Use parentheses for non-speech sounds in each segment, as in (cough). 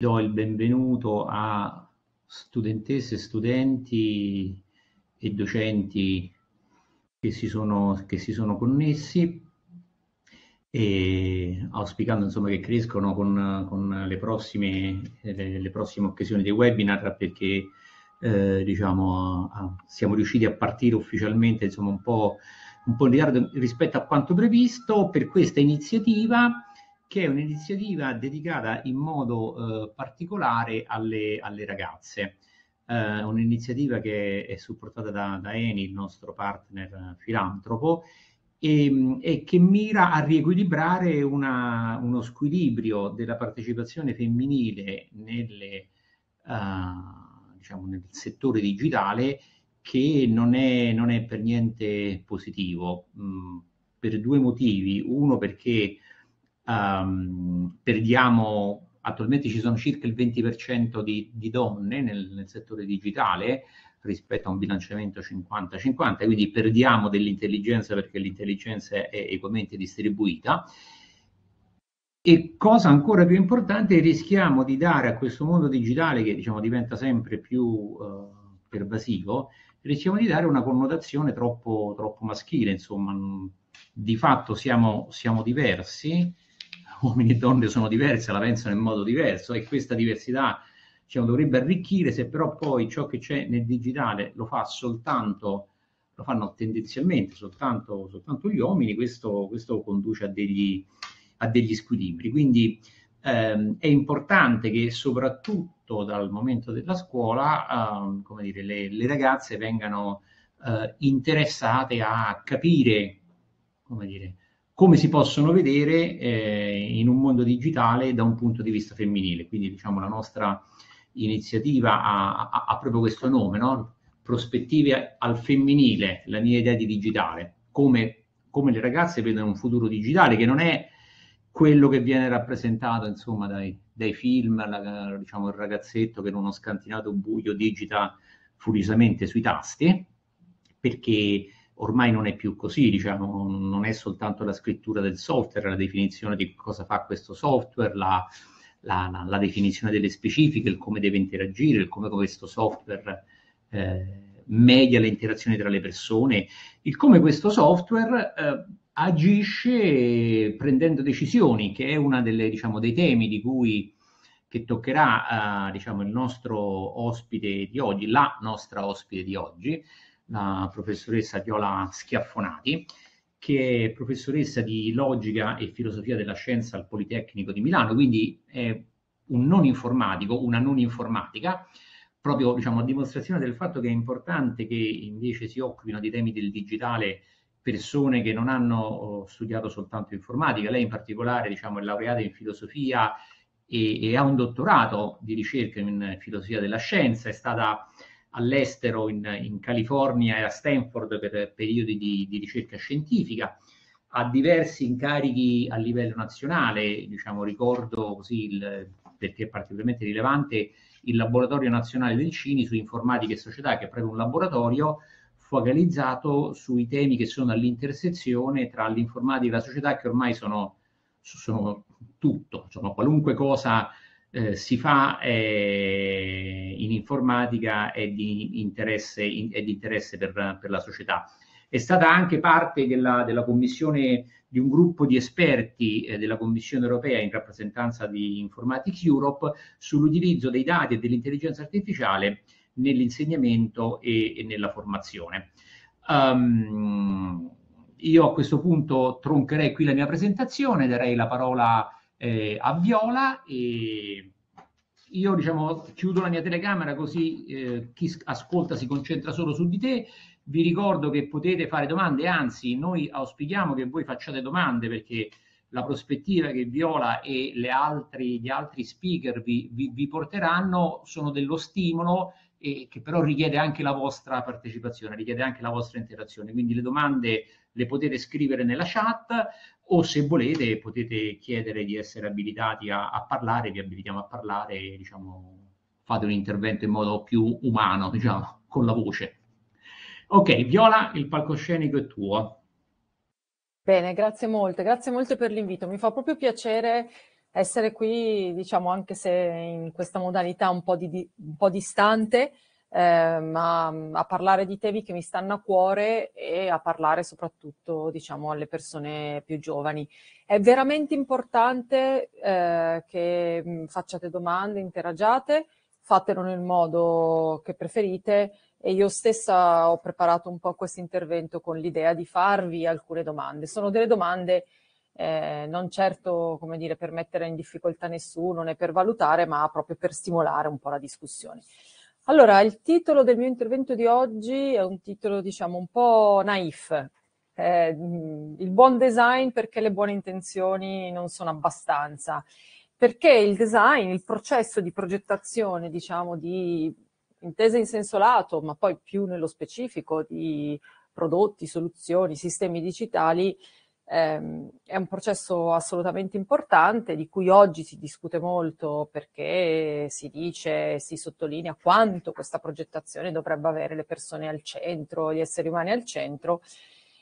do il benvenuto a studentesse, studenti e docenti che si sono, che si sono connessi e auspicando insomma che crescono con, con le, prossime, le, le, prossime occasioni dei webinar perché eh, diciamo a, siamo riusciti a partire ufficialmente insomma un po', un po' in ritardo rispetto a quanto previsto per questa iniziativa che è un'iniziativa dedicata in modo eh, particolare alle, alle ragazze. Eh, un'iniziativa che è supportata da, da, Eni, il nostro partner filantropo, e, e che mira a riequilibrare una, uno squilibrio della partecipazione femminile nelle, uh, diciamo nel settore digitale che non è, non è per niente positivo, mh, mm, per due motivi. Uno perché um, perdiamo, attualmente ci sono circa il 20% di, di donne nel, nel, settore digitale rispetto a un bilanciamento 50-50, quindi perdiamo dell'intelligenza perché l'intelligenza è equamente distribuita. E cosa ancora più importante, rischiamo di dare a questo mondo digitale che diciamo, diventa sempre più uh, pervasivo, rischiamo di dare una connotazione troppo, troppo maschile, insomma, di fatto siamo, siamo diversi, uomini e donne sono diverse, la pensano in modo diverso e questa diversità diciamo, dovrebbe arricchire, se però poi ciò che c'è nel digitale lo fa soltanto, lo fanno tendenzialmente soltanto, soltanto gli uomini, questo, questo conduce a degli, a degli squilibri. Quindi ehm, è importante che soprattutto dal momento della scuola, ehm, come dire, le, le ragazze vengano eh, interessate a capire, come dire, come si possono vedere eh, in un mondo digitale da un punto di vista femminile. Quindi diciamo la nostra iniziativa ha, ha, ha proprio questo nome, no? prospettive al femminile, la mia idea di digitale, come, come, le ragazze vedono un futuro digitale che non è quello che viene rappresentato insomma, dai, dai, film, la, diciamo, il ragazzetto che in uno scantinato buio digita furiosamente sui tasti, perché ormai non è più così, diciamo, non è soltanto la scrittura del software, la definizione di cosa fa questo software, la, la, la definizione delle specifiche, il come deve interagire, il come questo software eh, media le interazioni tra le persone, il come questo software eh, agisce prendendo decisioni, che è uno diciamo, dei temi di cui che toccherà eh, diciamo, il nostro ospite di oggi, la nostra ospite di oggi, la professoressa Viola Schiaffonati, che è professoressa di logica e filosofia della scienza al Politecnico di Milano, quindi è un non informatico, una non informatica, proprio diciamo, a dimostrazione del fatto che è importante che invece si occupino di temi del digitale persone che non hanno oh, studiato soltanto informatica. Lei in particolare diciamo, è laureata in filosofia e, e ha un dottorato di ricerca in filosofia della scienza, è stata all'estero in, in, California e a Stanford per periodi di, di ricerca scientifica ha diversi incarichi a livello nazionale, diciamo, ricordo così il, perché è particolarmente rilevante il Laboratorio Nazionale del CINI su Informatica e Società, che è proprio un laboratorio focalizzato sui temi che sono all'intersezione tra l'informatica e la società, che ormai sono, sono tutto, insomma, qualunque cosa eh, si fa eh, in informatica è di interesse, è di interesse per, per, la società. È stata anche parte della, della commissione di un gruppo di esperti eh, della Commissione europea in rappresentanza di Informatics Europe sull'utilizzo dei dati e dell'intelligenza artificiale nell'insegnamento e, e nella formazione. Um, io a questo punto troncherei qui la mia presentazione, darei la parola a eh, a Viola e io diciamo chiudo la mia telecamera così eh, chi ascolta si concentra solo su di te. Vi ricordo che potete fare domande, anzi noi auspichiamo che voi facciate domande perché la prospettiva che Viola e altri, gli altri speaker vi, vi, vi, porteranno sono dello stimolo e che però richiede anche la vostra partecipazione, richiede anche la vostra interazione. Quindi le domande le potete scrivere nella chat o se volete potete chiedere di essere abilitati a, a parlare, vi abilitiamo a parlare e diciamo, fate un intervento in modo più umano, diciamo, (laughs) con la voce. Ok, Viola, il palcoscenico è tuo. Bene, grazie molte, grazie molte per l'invito. Mi fa proprio piacere essere qui, diciamo, anche se in questa modalità un po', di, un po distante, ehm, a, a, parlare di temi che mi stanno a cuore e a parlare soprattutto diciamo, alle persone più giovani. È veramente importante eh, che mh, mm, facciate domande, interagiate, fatelo nel modo che preferite e io stessa ho preparato un po' questo intervento con l'idea di farvi alcune domande. Sono delle domande eh, non certo come dire, per mettere in difficoltà nessuno né per valutare, ma proprio per stimolare un po' la discussione. Allora, il titolo del mio intervento di oggi è un titolo, diciamo, un po' naif. Eh, il buon design perché le buone intenzioni non sono abbastanza. Perché il design, il processo di progettazione, diciamo, di intesa in senso lato, ma poi più nello specifico di prodotti, soluzioni, sistemi digitali, Ehm, è un processo assolutamente importante di cui oggi si discute molto perché si dice, si sottolinea quanto questa progettazione dovrebbe avere le persone al centro, gli esseri umani al centro.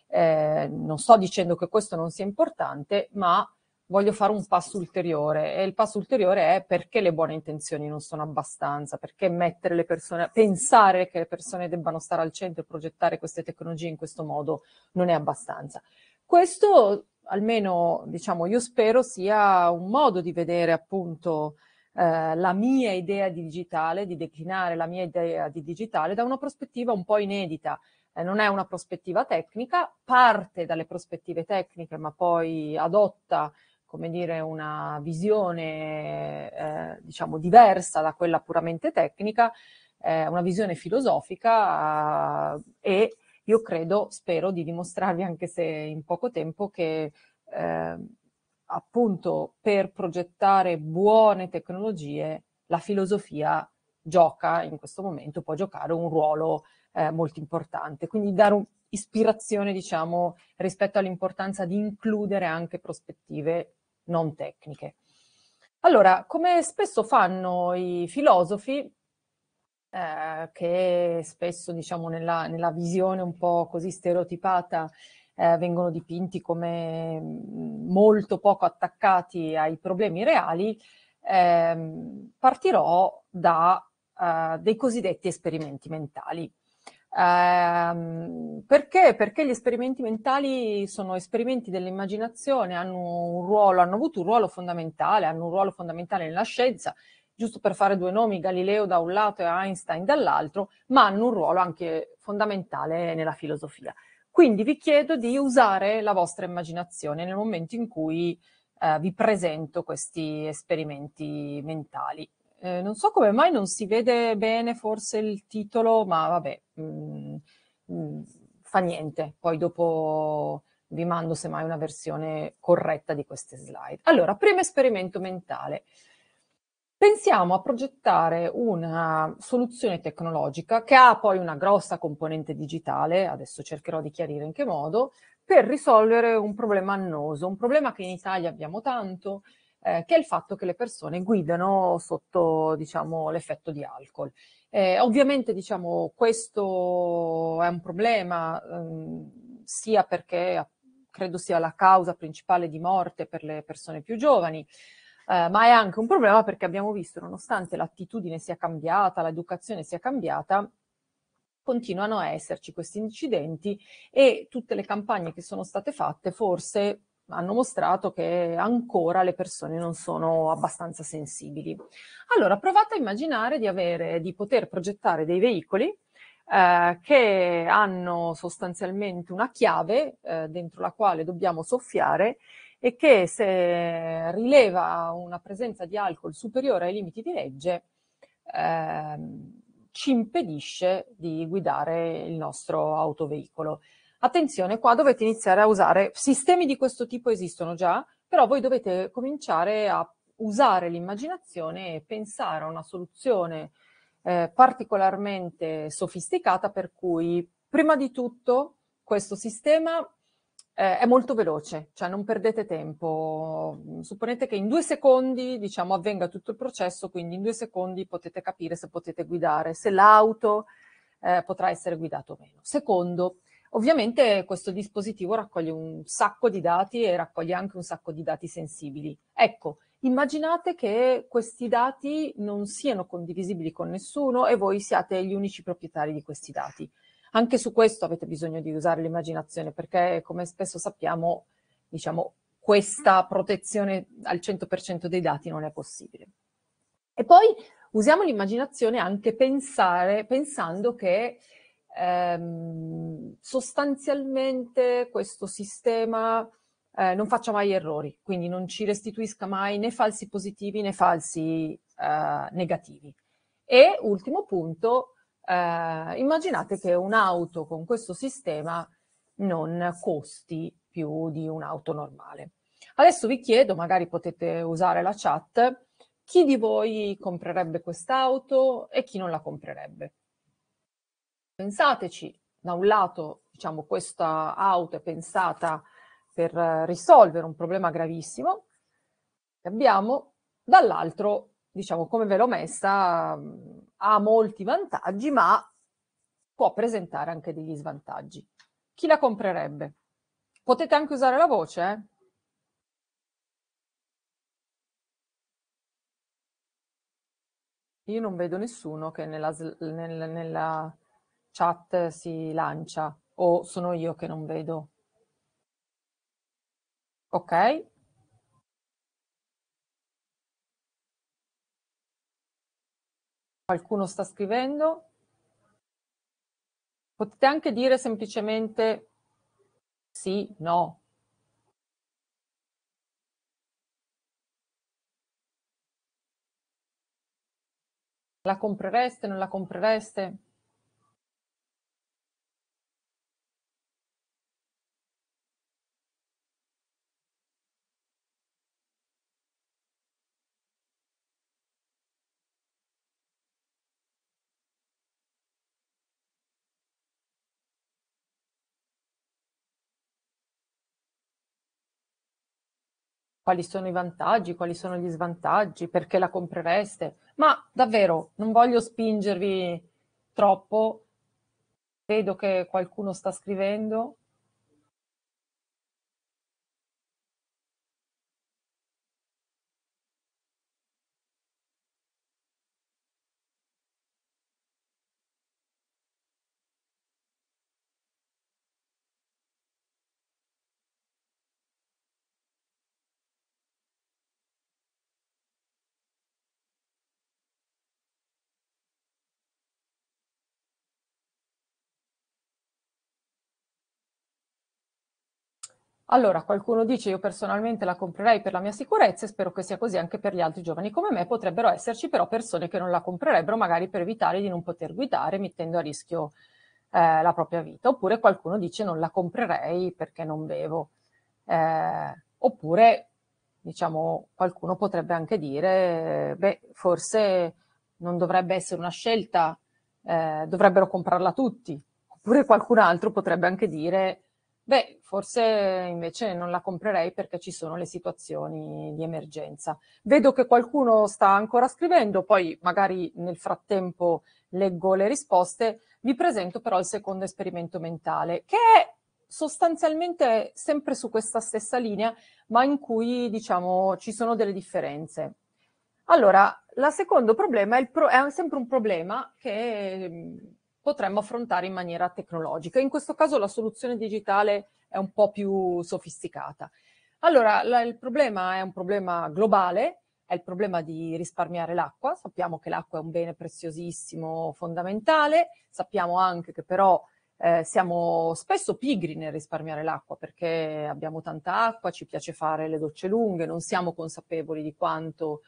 Eh, non sto dicendo che questo non sia importante, ma voglio fare un passo ulteriore e il passo ulteriore è perché le buone intenzioni non sono abbastanza, perché mettere le persone, pensare che le persone debbano stare al centro e progettare queste tecnologie in questo modo non è abbastanza. Questo, almeno diciamo, io spero sia un modo di vedere appunto eh, la mia idea di digitale, di declinare la mia idea di digitale da una prospettiva un po' inedita. Eh, non è una prospettiva tecnica, parte dalle prospettive tecniche, ma poi adotta come dire, una visione eh, diciamo diversa da quella puramente tecnica, eh, una visione filosofica eh, e io credo, spero di dimostrarvi anche se in poco tempo che eh, appunto per progettare buone tecnologie la filosofia gioca in questo momento, può giocare un ruolo eh, molto importante. Quindi dare un, ispirazione, diciamo, rispetto all'importanza di includere anche prospettive non tecniche. Allora, come spesso fanno i filosofi, eh, che spesso diciamo nella, nella, visione un po' così stereotipata eh, vengono dipinti come mm, molto poco attaccati ai problemi reali, ehm, partirò da eh, dei cosiddetti esperimenti mentali. Eh, perché? Perché gli esperimenti mentali sono esperimenti dell'immaginazione, hanno un ruolo, hanno avuto un ruolo fondamentale, hanno un ruolo fondamentale nella scienza giusto per fare due nomi, Galileo da un lato e Einstein dall'altro, ma hanno un ruolo anche fondamentale nella filosofia. Quindi vi chiedo di usare la vostra immaginazione nel momento in cui eh, vi presento questi esperimenti mentali. Eh, non so come mai non si vede bene forse il titolo, ma vabbè, mh, mm, mh, mm, fa niente, poi dopo vi mando semmai una versione corretta di queste slide. Allora, primo esperimento mentale pensiamo a progettare una soluzione tecnologica che ha poi una grossa componente digitale, adesso cercherò di chiarire in che modo, per risolvere un problema annoso, un problema che in Italia abbiamo tanto, eh, che è il fatto che le persone guidano sotto diciamo, l'effetto di alcol. Eh, ovviamente diciamo, questo è un problema ehm, sia perché credo sia la causa principale di morte per le persone più giovani, eh, ma è anche un problema perché abbiamo visto, nonostante l'attitudine sia cambiata, l'educazione sia cambiata, continuano a esserci questi incidenti e tutte le campagne che sono state fatte forse hanno mostrato che ancora le persone non sono abbastanza sensibili. Allora provate a immaginare di, avere, di poter progettare dei veicoli eh, che hanno sostanzialmente una chiave eh, dentro la quale dobbiamo soffiare e che se rileva una presenza di alcol superiore ai limiti di legge eh, ci impedisce di guidare il nostro autoveicolo. Attenzione, qua dovete iniziare a usare, sistemi di questo tipo esistono già, però voi dovete cominciare a usare l'immaginazione e pensare a una soluzione eh, particolarmente sofisticata per cui prima di tutto questo sistema eh, è molto veloce, cioè non perdete tempo. Supponete che in due secondi diciamo, avvenga tutto il processo, quindi in due secondi potete capire se potete guidare, se l'auto eh, potrà essere guidata o meno. Secondo, ovviamente questo dispositivo raccoglie un sacco di dati e raccoglie anche un sacco di dati sensibili. Ecco, immaginate che questi dati non siano condivisibili con nessuno e voi siate gli unici proprietari di questi dati. Anche su questo avete bisogno di usare l'immaginazione perché, come spesso sappiamo, diciamo, questa protezione al 100% dei dati non è possibile. E poi usiamo l'immaginazione anche pensare, pensando che ehm, sostanzialmente questo sistema eh, non faccia mai errori, quindi non ci restituisca mai né falsi positivi né falsi eh, negativi. E ultimo punto, eh, immaginate che un'auto con questo sistema non costi più di un'auto normale. Adesso vi chiedo, magari potete usare la chat, chi di voi comprerebbe quest'auto e chi non la comprerebbe? Pensateci, da un lato, diciamo, questa auto è pensata per risolvere un problema gravissimo che abbiamo, dall'altro diciamo come ve l'ho messa, ha molti vantaggi, ma può presentare anche degli svantaggi. Chi la comprerebbe? Potete anche usare la voce, eh? Io non vedo nessuno che nella, nel, nella, chat si lancia o sono io che non vedo. Ok, Qualcuno sta scrivendo? Potete anche dire semplicemente sì, no. La comprereste, non la comprereste? quali sono i vantaggi, quali sono gli svantaggi, perché la comprereste, ma davvero non voglio spingervi troppo, vedo che qualcuno sta scrivendo. Allora, qualcuno dice io personalmente la comprerei per la mia sicurezza e spero che sia così anche per gli altri giovani come me. Potrebbero esserci però persone che non la comprerebbero magari per evitare di non poter guidare mettendo a rischio eh, la propria vita. Oppure qualcuno dice non la comprerei perché non bevo. Eh, oppure, diciamo, qualcuno potrebbe anche dire, beh, forse non dovrebbe essere una scelta, eh, dovrebbero comprarla tutti. Oppure qualcun altro potrebbe anche dire, beh, forse invece non la comprerei perché ci sono le situazioni di emergenza. Vedo che qualcuno sta ancora scrivendo, poi magari nel frattempo leggo le risposte. Vi presento però il secondo esperimento mentale, che è sostanzialmente sempre su questa stessa linea, ma in cui diciamo ci sono delle differenze. Allora, il secondo problema è, pro- è, sempre un problema che mm, potremmo affrontare in maniera tecnologica. In questo caso la soluzione digitale è un po' più sofisticata. Allora, la, il problema è un problema globale, è il problema di risparmiare l'acqua. Sappiamo che l'acqua è un bene preziosissimo, fondamentale, sappiamo anche che però eh, siamo spesso pigri nel risparmiare l'acqua perché abbiamo tanta acqua, ci piace fare le docce lunghe, non siamo consapevoli di quanto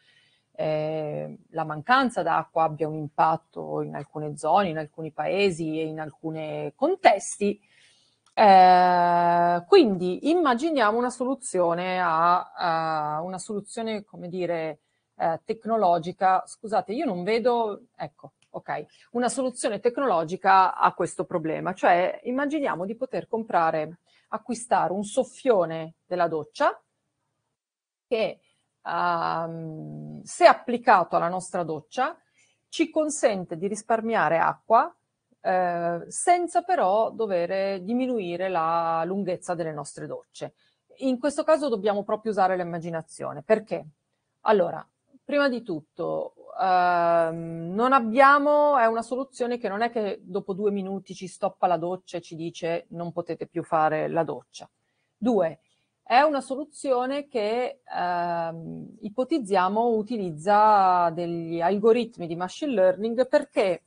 eh, la mancanza d'acqua abbia un impatto in alcune zone, in alcuni paesi e in alcuni contesti eh, quindi immaginiamo una soluzione, a, a eh, una soluzione come dire, eh, tecnologica. Scusate, io non vedo, ecco, ok, una soluzione tecnologica a questo problema. Cioè, immaginiamo di poter comprare, acquistare un soffione della doccia che, ehm, se applicato alla nostra doccia, ci consente di risparmiare acqua eh, senza però dover diminuire la lunghezza delle nostre docce. In questo caso dobbiamo proprio usare l'immaginazione. Perché? Allora, prima di tutto, Uh, non abbiamo, è una soluzione che non è che dopo due minuti ci stoppa la doccia e ci dice non potete più fare la doccia. Due, è una soluzione che uh, ipotizziamo utilizza degli algoritmi di machine learning perché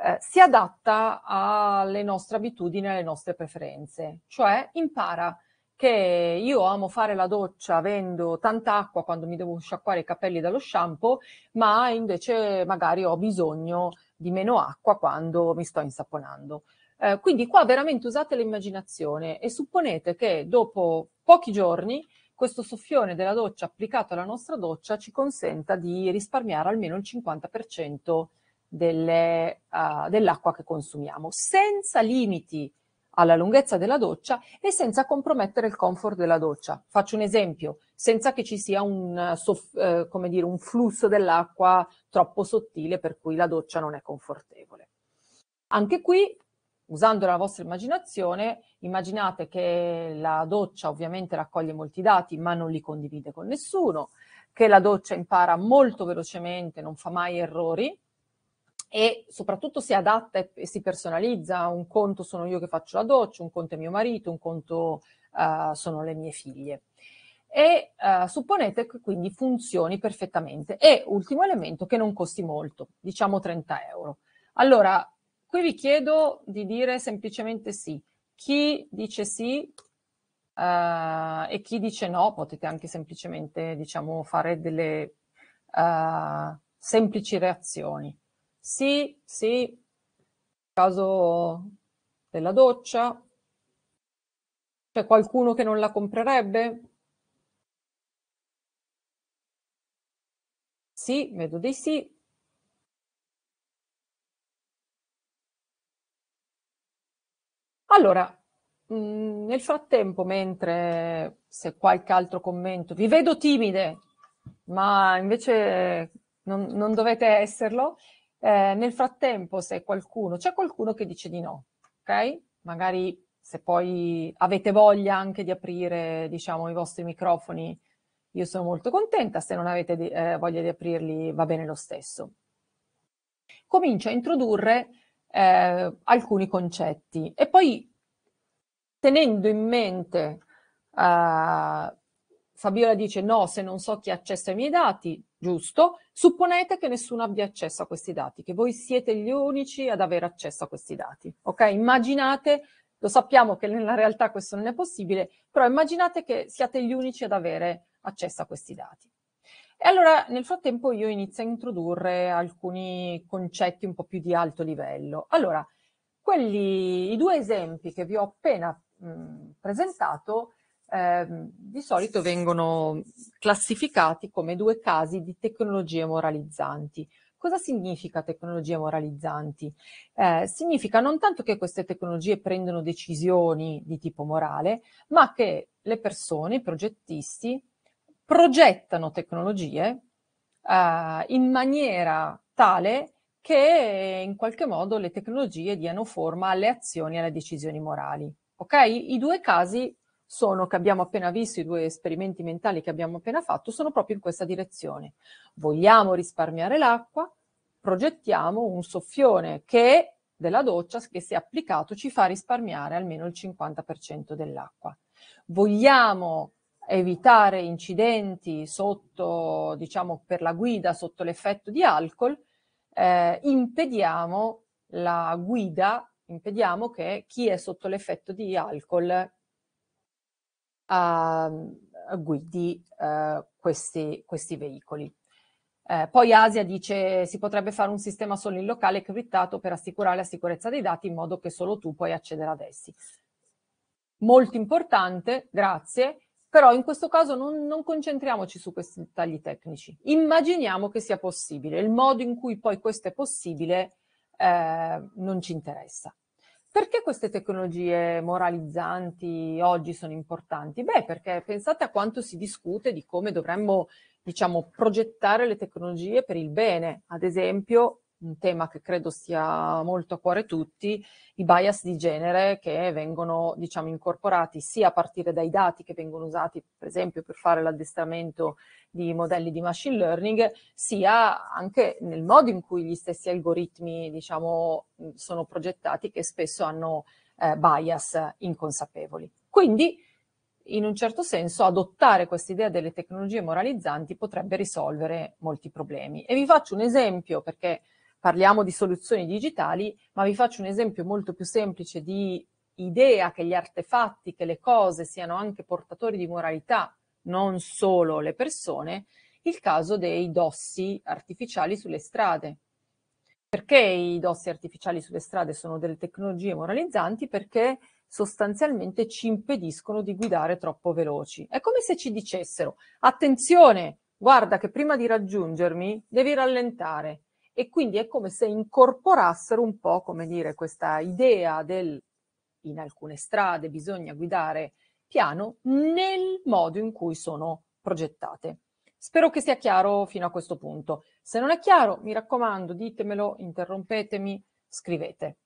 eh, si adatta alle nostre abitudini, alle nostre preferenze, cioè impara che io amo fare la doccia avendo tanta acqua quando mi devo sciacquare i capelli dallo shampoo, ma invece magari ho bisogno di meno acqua quando mi sto insaponando. Eh, quindi qua veramente usate l'immaginazione e supponete che dopo pochi giorni questo soffione della doccia applicato alla nostra doccia ci consenta di risparmiare almeno il 50% delle, uh, dell'acqua che consumiamo, senza limiti alla lunghezza della doccia e senza compromettere il comfort della doccia. Faccio un esempio, senza che ci sia un, soff- eh, dire, un flusso dell'acqua troppo sottile per cui la doccia non è confortevole. Anche qui, usando la vostra immaginazione, immaginate che la doccia ovviamente raccoglie molti dati ma non li condivide con nessuno, che la doccia impara molto velocemente, non fa mai errori, e soprattutto si adatta e si personalizza. Un conto sono io che faccio la doccia, un conto è mio marito, un conto uh, sono le mie figlie. E uh, supponete che quindi funzioni perfettamente. E ultimo elemento che non costi molto, diciamo 30 euro. Allora, qui vi chiedo di dire semplicemente sì. Chi dice sì uh, e chi dice no, potete anche semplicemente diciamo, fare delle semplici reazioni. Sì, sì, caso della doccia. C'è qualcuno che non la comprerebbe? Sì, vedo di sì. Allora, mm, nel frattempo, mentre se qualche altro commento, vi vedo timide, ma invece non, non dovete esserlo. Eh, nel frattempo, se qualcuno, c'è qualcuno che dice di no, ok? Magari se poi avete voglia anche di aprire, diciamo, i vostri microfoni, io sono molto contenta, se non avete eh, voglia di aprirli va bene lo stesso. Comincio a introdurre eh, alcuni concetti e poi tenendo in mente eh, Fabiola dice no, se non so chi ha accesso ai miei dati, giusto, supponete che nessuno abbia accesso a questi dati, che voi siete gli unici ad avere accesso a questi dati, ok? Immaginate, lo sappiamo che nella realtà questo non è possibile, però immaginate che siate gli unici ad avere accesso a questi dati. E allora nel frattempo io inizio a introdurre alcuni concetti un po' più di alto livello. Allora, quelli, i due esempi che vi ho appena mh, presentato Ehm, di solito vengono classificati come due casi di tecnologie moralizzanti. Cosa significa tecnologie moralizzanti? Eh, significa non tanto che queste tecnologie prendono decisioni di tipo morale, ma che le persone, i progettisti, progettano tecnologie eh, in maniera tale che in qualche modo le tecnologie diano forma alle azioni e alle decisioni morali. Ok? I due casi sono, che abbiamo appena visto, i due esperimenti mentali che abbiamo appena fatto, sono proprio in questa direzione. Vogliamo risparmiare l'acqua, progettiamo un soffione che della doccia che se applicato ci fa risparmiare almeno il 50% dell'acqua. Vogliamo evitare incidenti sotto, diciamo, per la guida sotto l'effetto di alcol, eh, impediamo la guida, impediamo che chi è sotto l'effetto di alcol uh, guidi uh, questi, questi, veicoli. Uh, poi Asia dice si potrebbe fare un sistema solo in locale criptato per assicurare la sicurezza dei dati in modo che solo tu puoi accedere ad essi. Molto importante, grazie, però in questo caso non, non concentriamoci su questi dettagli tecnici. Immaginiamo che sia possibile, il modo in cui poi questo è possibile eh, non ci interessa. Perché queste tecnologie moralizzanti oggi sono importanti? Beh, perché pensate a quanto si discute di come dovremmo, diciamo, progettare le tecnologie per il bene. Ad esempio, un tema che credo stia molto a cuore a tutti, i bias di genere che vengono diciamo, incorporati sia a partire dai dati che vengono usati per esempio per fare l'addestramento di modelli di machine learning, sia anche nel modo in cui gli stessi algoritmi diciamo, mm, sono progettati che spesso hanno eh, bias inconsapevoli. Quindi in un certo senso adottare questa idea delle tecnologie moralizzanti potrebbe risolvere molti problemi. E vi faccio un esempio perché parliamo di soluzioni digitali, ma vi faccio un esempio molto più semplice di idea che gli artefatti, che le cose siano anche portatori di moralità, non solo le persone, il caso dei dossi artificiali sulle strade. Perché i dossi artificiali sulle strade sono delle tecnologie moralizzanti? Perché sostanzialmente ci impediscono di guidare troppo veloci. È come se ci dicessero, attenzione, guarda che prima di raggiungermi devi rallentare, e quindi è come se incorporassero un po', come dire, questa idea del in alcune strade bisogna guidare piano nel modo in cui sono progettate. Spero che sia chiaro fino a questo punto. Se non è chiaro, mi raccomando, ditemelo, interrompetemi, scrivete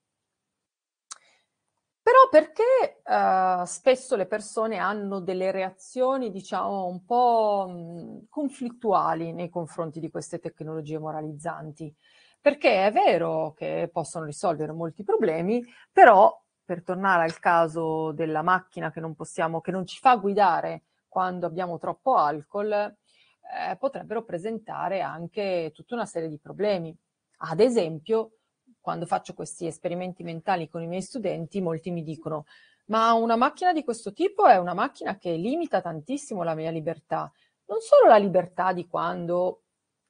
perché eh, spesso le persone hanno delle reazioni, diciamo, un po' mh, conflittuali nei confronti di queste tecnologie moralizzanti? Perché è vero che possono risolvere molti problemi, però per tornare al caso della macchina che non possiamo, che non ci fa guidare quando abbiamo troppo alcol, eh, potrebbero presentare anche tutta una serie di problemi. Ad esempio, quando faccio questi esperimenti mentali con i miei studenti, molti mi dicono ma una macchina di questo tipo è una macchina che limita tantissimo la mia libertà, non solo la libertà di quando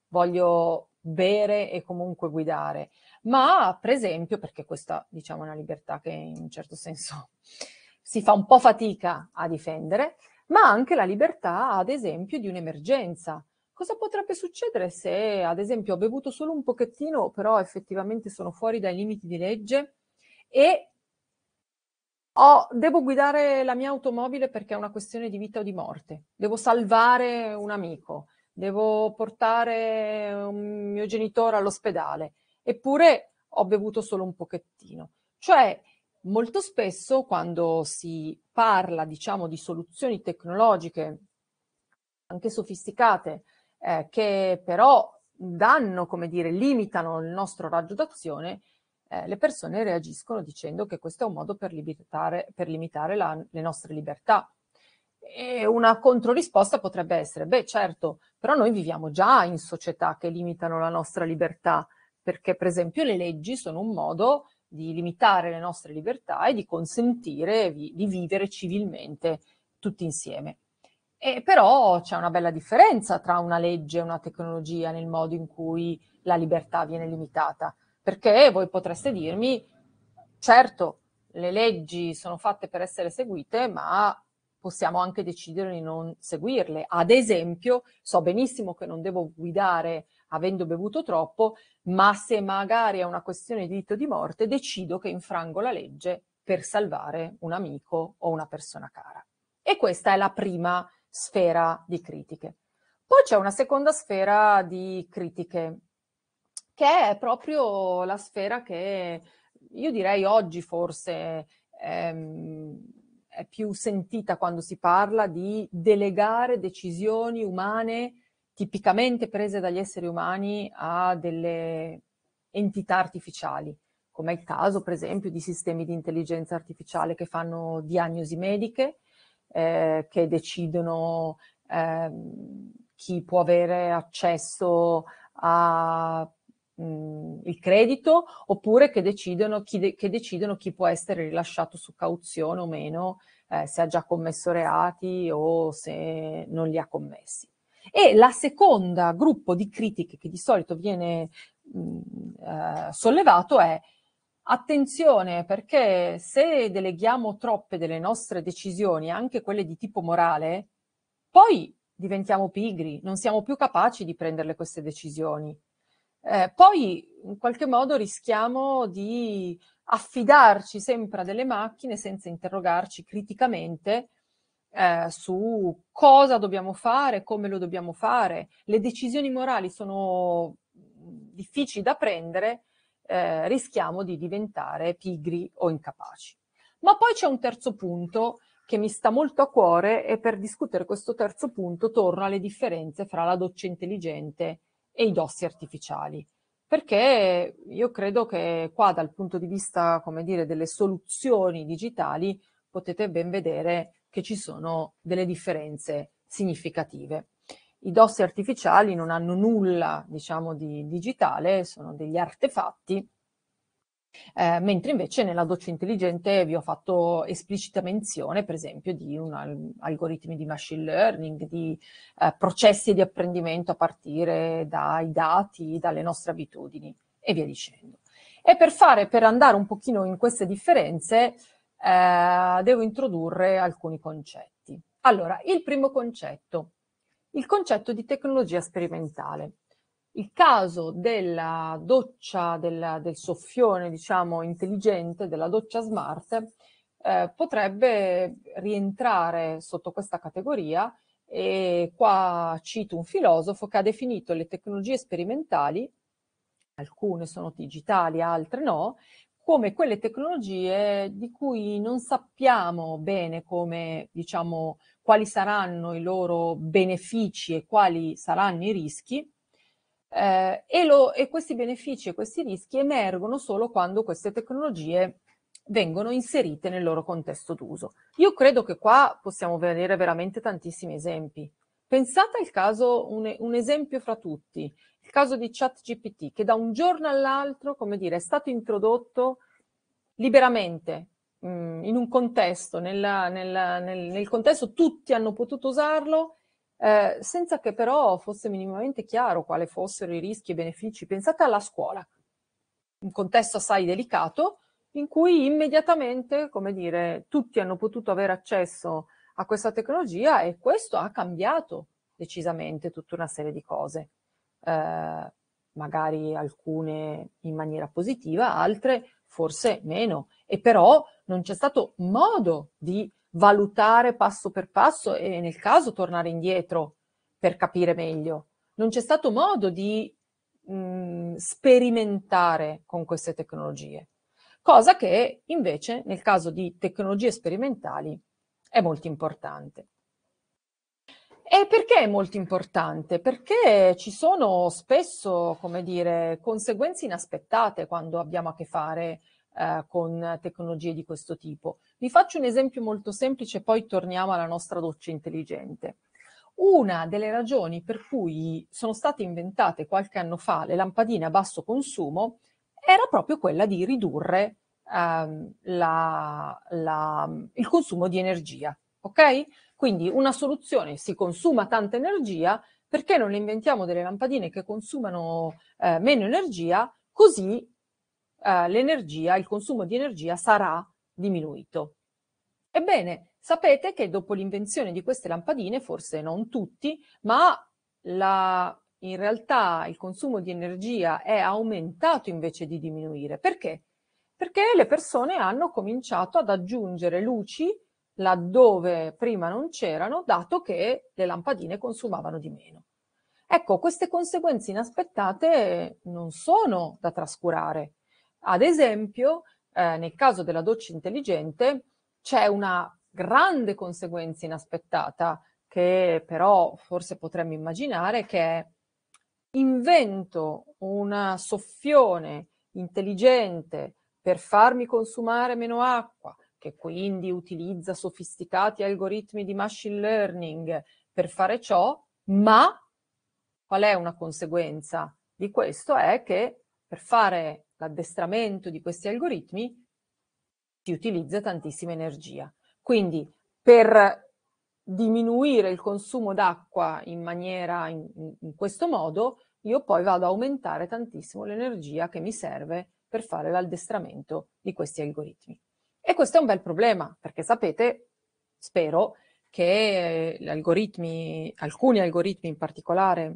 voglio bere e comunque guidare, ma per esempio, perché questa diciamo è una libertà che in un certo senso (laughs) si fa un po' fatica a difendere, ma anche la libertà, ad esempio, di un'emergenza. Cosa potrebbe succedere se, ad esempio, ho bevuto solo un pochettino, però effettivamente sono fuori dai limiti di legge e ho, devo guidare la mia automobile perché è una questione di vita o di morte, devo salvare un amico, devo portare un mio genitore all'ospedale, eppure ho bevuto solo un pochettino. Cioè, molto spesso quando si parla, diciamo, di soluzioni tecnologiche anche sofisticate eh, che però danno, come dire, limitano il nostro raggio d'azione, eh, le persone reagiscono dicendo che questo è un modo per limitare, per limitare la, le nostre libertà. E una controrisposta potrebbe essere, beh certo, però noi viviamo già in società che limitano la nostra libertà, perché per esempio le leggi sono un modo di limitare le nostre libertà e di consentire vi, di vivere civilmente tutti insieme. E però c'è una bella differenza tra una legge e una tecnologia nel modo in cui la libertà viene limitata, perché voi potreste dirmi, certo, le leggi sono fatte per essere seguite, ma possiamo anche decidere di non seguirle. Ad esempio, so benissimo che non devo guidare avendo bevuto troppo, ma se magari è una questione di diritto di morte, decido che infrango la legge per salvare un amico o una persona cara. E questa è la prima sfera di critiche. Poi c'è una seconda sfera di critiche, che è proprio la sfera che io direi oggi forse ehm, è più sentita quando si parla di delegare decisioni umane tipicamente prese dagli esseri umani a delle entità artificiali, come è il caso per esempio di sistemi di intelligenza artificiale che fanno diagnosi mediche eh, che decidono eh, chi può avere accesso al mm, credito oppure che decidono, chi de che decidono chi può essere rilasciato su cauzione o meno eh, se ha già commesso reati o se non li ha commessi. E la seconda gruppo di critiche che di solito viene mh, mm, eh, sollevato è Attenzione, perché se deleghiamo troppe delle nostre decisioni, anche quelle di tipo morale, poi diventiamo pigri, non siamo più capaci di prenderle queste decisioni. Eh, poi in qualche modo rischiamo di affidarci sempre a delle macchine senza interrogarci criticamente eh, su cosa dobbiamo fare, come lo dobbiamo fare. Le decisioni morali sono mm, difficili da prendere eh, rischiamo di diventare pigri o incapaci. Ma poi c'è un terzo punto che mi sta molto a cuore e per discutere questo terzo punto torno alle differenze fra la doccia intelligente e i dossi artificiali. Perché io credo che qua dal punto di vista, come dire, delle soluzioni digitali potete ben vedere che ci sono delle differenze significative. I dossi artificiali non hanno nulla, diciamo, di digitale, sono degli artefatti, eh, mentre invece nella doccia intelligente vi ho fatto esplicita menzione, per esempio, di un, algoritmi di machine learning, di eh, processi di apprendimento a partire dai dati, dalle nostre abitudini e via dicendo. E per, fare, per andare un pochino in queste differenze, eh, devo introdurre alcuni concetti. Allora, il primo concetto, il concetto di tecnologia sperimentale. Il caso della doccia, della, del soffione, diciamo, intelligente, della doccia smart, eh, potrebbe rientrare sotto questa categoria e qua cito un filosofo che ha definito le tecnologie sperimentali, alcune sono digitali, altre no, come quelle tecnologie di cui non sappiamo bene come, diciamo, quali saranno i loro benefici e quali saranno i rischi. Eh, e, lo, e questi benefici e questi rischi emergono solo quando queste tecnologie vengono inserite nel loro contesto d'uso. Io credo che qua possiamo vedere veramente tantissimi esempi. Pensate al caso, un, un esempio fra tutti, il caso di ChatGPT, che da un giorno all'altro, come dire, è stato introdotto liberamente mh, mm, in un contesto, nella, nella, nel, nel, contesto tutti hanno potuto usarlo eh, senza che però fosse minimamente chiaro quali fossero i rischi e i benefici. Pensate alla scuola, un contesto assai delicato in cui immediatamente, come dire, tutti hanno potuto avere accesso a questa tecnologia e questo ha cambiato decisamente tutta una serie di cose. Eh, magari alcune in maniera positiva, altre forse meno, e però non c'è stato modo di valutare passo per passo e nel caso tornare indietro per capire meglio. Non c'è stato modo di mh, mm, sperimentare con queste tecnologie, cosa che invece nel caso di tecnologie sperimentali è molto importante. E perché è molto importante? Perché ci sono spesso, come dire, conseguenze inaspettate quando abbiamo a che fare eh, con tecnologie di questo tipo. Vi faccio un esempio molto semplice, poi torniamo alla nostra doccia intelligente. Una delle ragioni per cui sono state inventate qualche anno fa le lampadine a basso consumo era proprio quella di ridurre ehm, la, la, il consumo di energia. Ok? Quindi una soluzione si consuma tanta energia, perché non inventiamo delle lampadine che consumano eh, meno energia? Così eh, l'energia, il consumo di energia sarà diminuito. Ebbene, sapete che dopo l'invenzione di queste lampadine, forse non tutti, ma la, in realtà il consumo di energia è aumentato invece di diminuire. Perché? Perché le persone hanno cominciato ad aggiungere luci laddove prima non c'erano, dato che le lampadine consumavano di meno. Ecco, queste conseguenze inaspettate non sono da trascurare. Ad esempio, eh, nel caso della doccia intelligente c'è una grande conseguenza inaspettata che però forse potremmo immaginare che è invento una soffione intelligente per farmi consumare meno acqua, che quindi utilizza sofisticati algoritmi di machine learning per fare ciò, ma qual è una conseguenza di questo? È che per fare l'addestramento di questi algoritmi si utilizza tantissima energia. Quindi per diminuire il consumo d'acqua in maniera in, in questo modo, io poi vado ad aumentare tantissimo l'energia che mi serve per fare l'addestramento di questi algoritmi. E questo è un bel problema, perché sapete, spero, che eh, algoritmi, alcuni algoritmi in particolare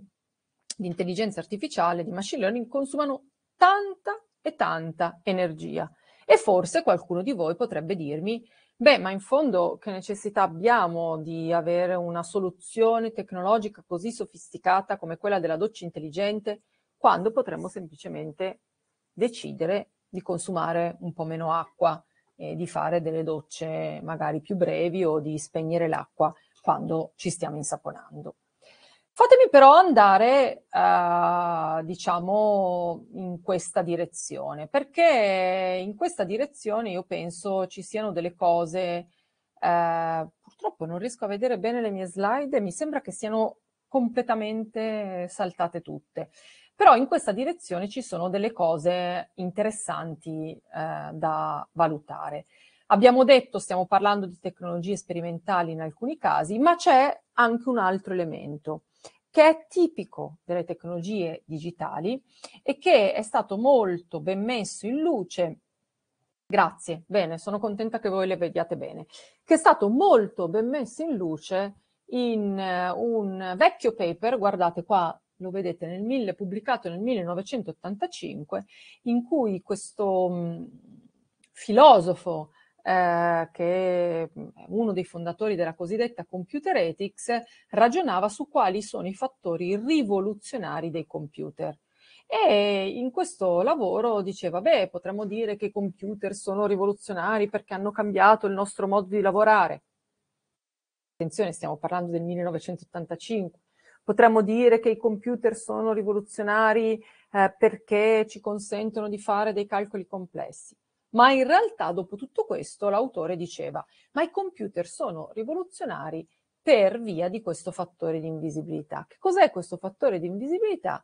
di intelligenza artificiale, di machine learning, consumano tanta e tanta energia. E forse qualcuno di voi potrebbe dirmi, beh, ma in fondo che necessità abbiamo di avere una soluzione tecnologica così sofisticata come quella della doccia intelligente, quando potremmo semplicemente decidere di consumare un po' meno acqua, eh, di fare delle docce magari più brevi o di spegnere l'acqua quando ci stiamo insaponando. Fatemi però andare, eh, diciamo, in questa direzione, perché in questa direzione io penso ci siano delle cose, eh, purtroppo non riesco a vedere bene le mie slide, mi sembra che siano completamente saltate tutte. Però in questa direzione ci sono delle cose interessanti eh, da valutare. Abbiamo detto, stiamo parlando di tecnologie sperimentali in alcuni casi, ma c'è anche un altro elemento che è tipico delle tecnologie digitali e che è stato molto ben messo in luce. Grazie, bene, sono contenta che voi le vediate bene. Che è stato molto ben messo in luce in eh, un vecchio paper, guardate qua lo vedete nel 1000, pubblicato nel 1985, in cui questo mh, filosofo eh, che è uno dei fondatori della cosiddetta computer ethics, ragionava su quali sono i fattori rivoluzionari dei computer. E in questo lavoro diceva, beh, potremmo dire che i computer sono rivoluzionari perché hanno cambiato il nostro modo di lavorare. Attenzione, stiamo parlando del 1985 Potremmo dire che i computer sono rivoluzionari eh, perché ci consentono di fare dei calcoli complessi. Ma in realtà, dopo tutto questo, l'autore diceva, ma i computer sono rivoluzionari per via di questo fattore di invisibilità. Che cos'è questo fattore di invisibilità?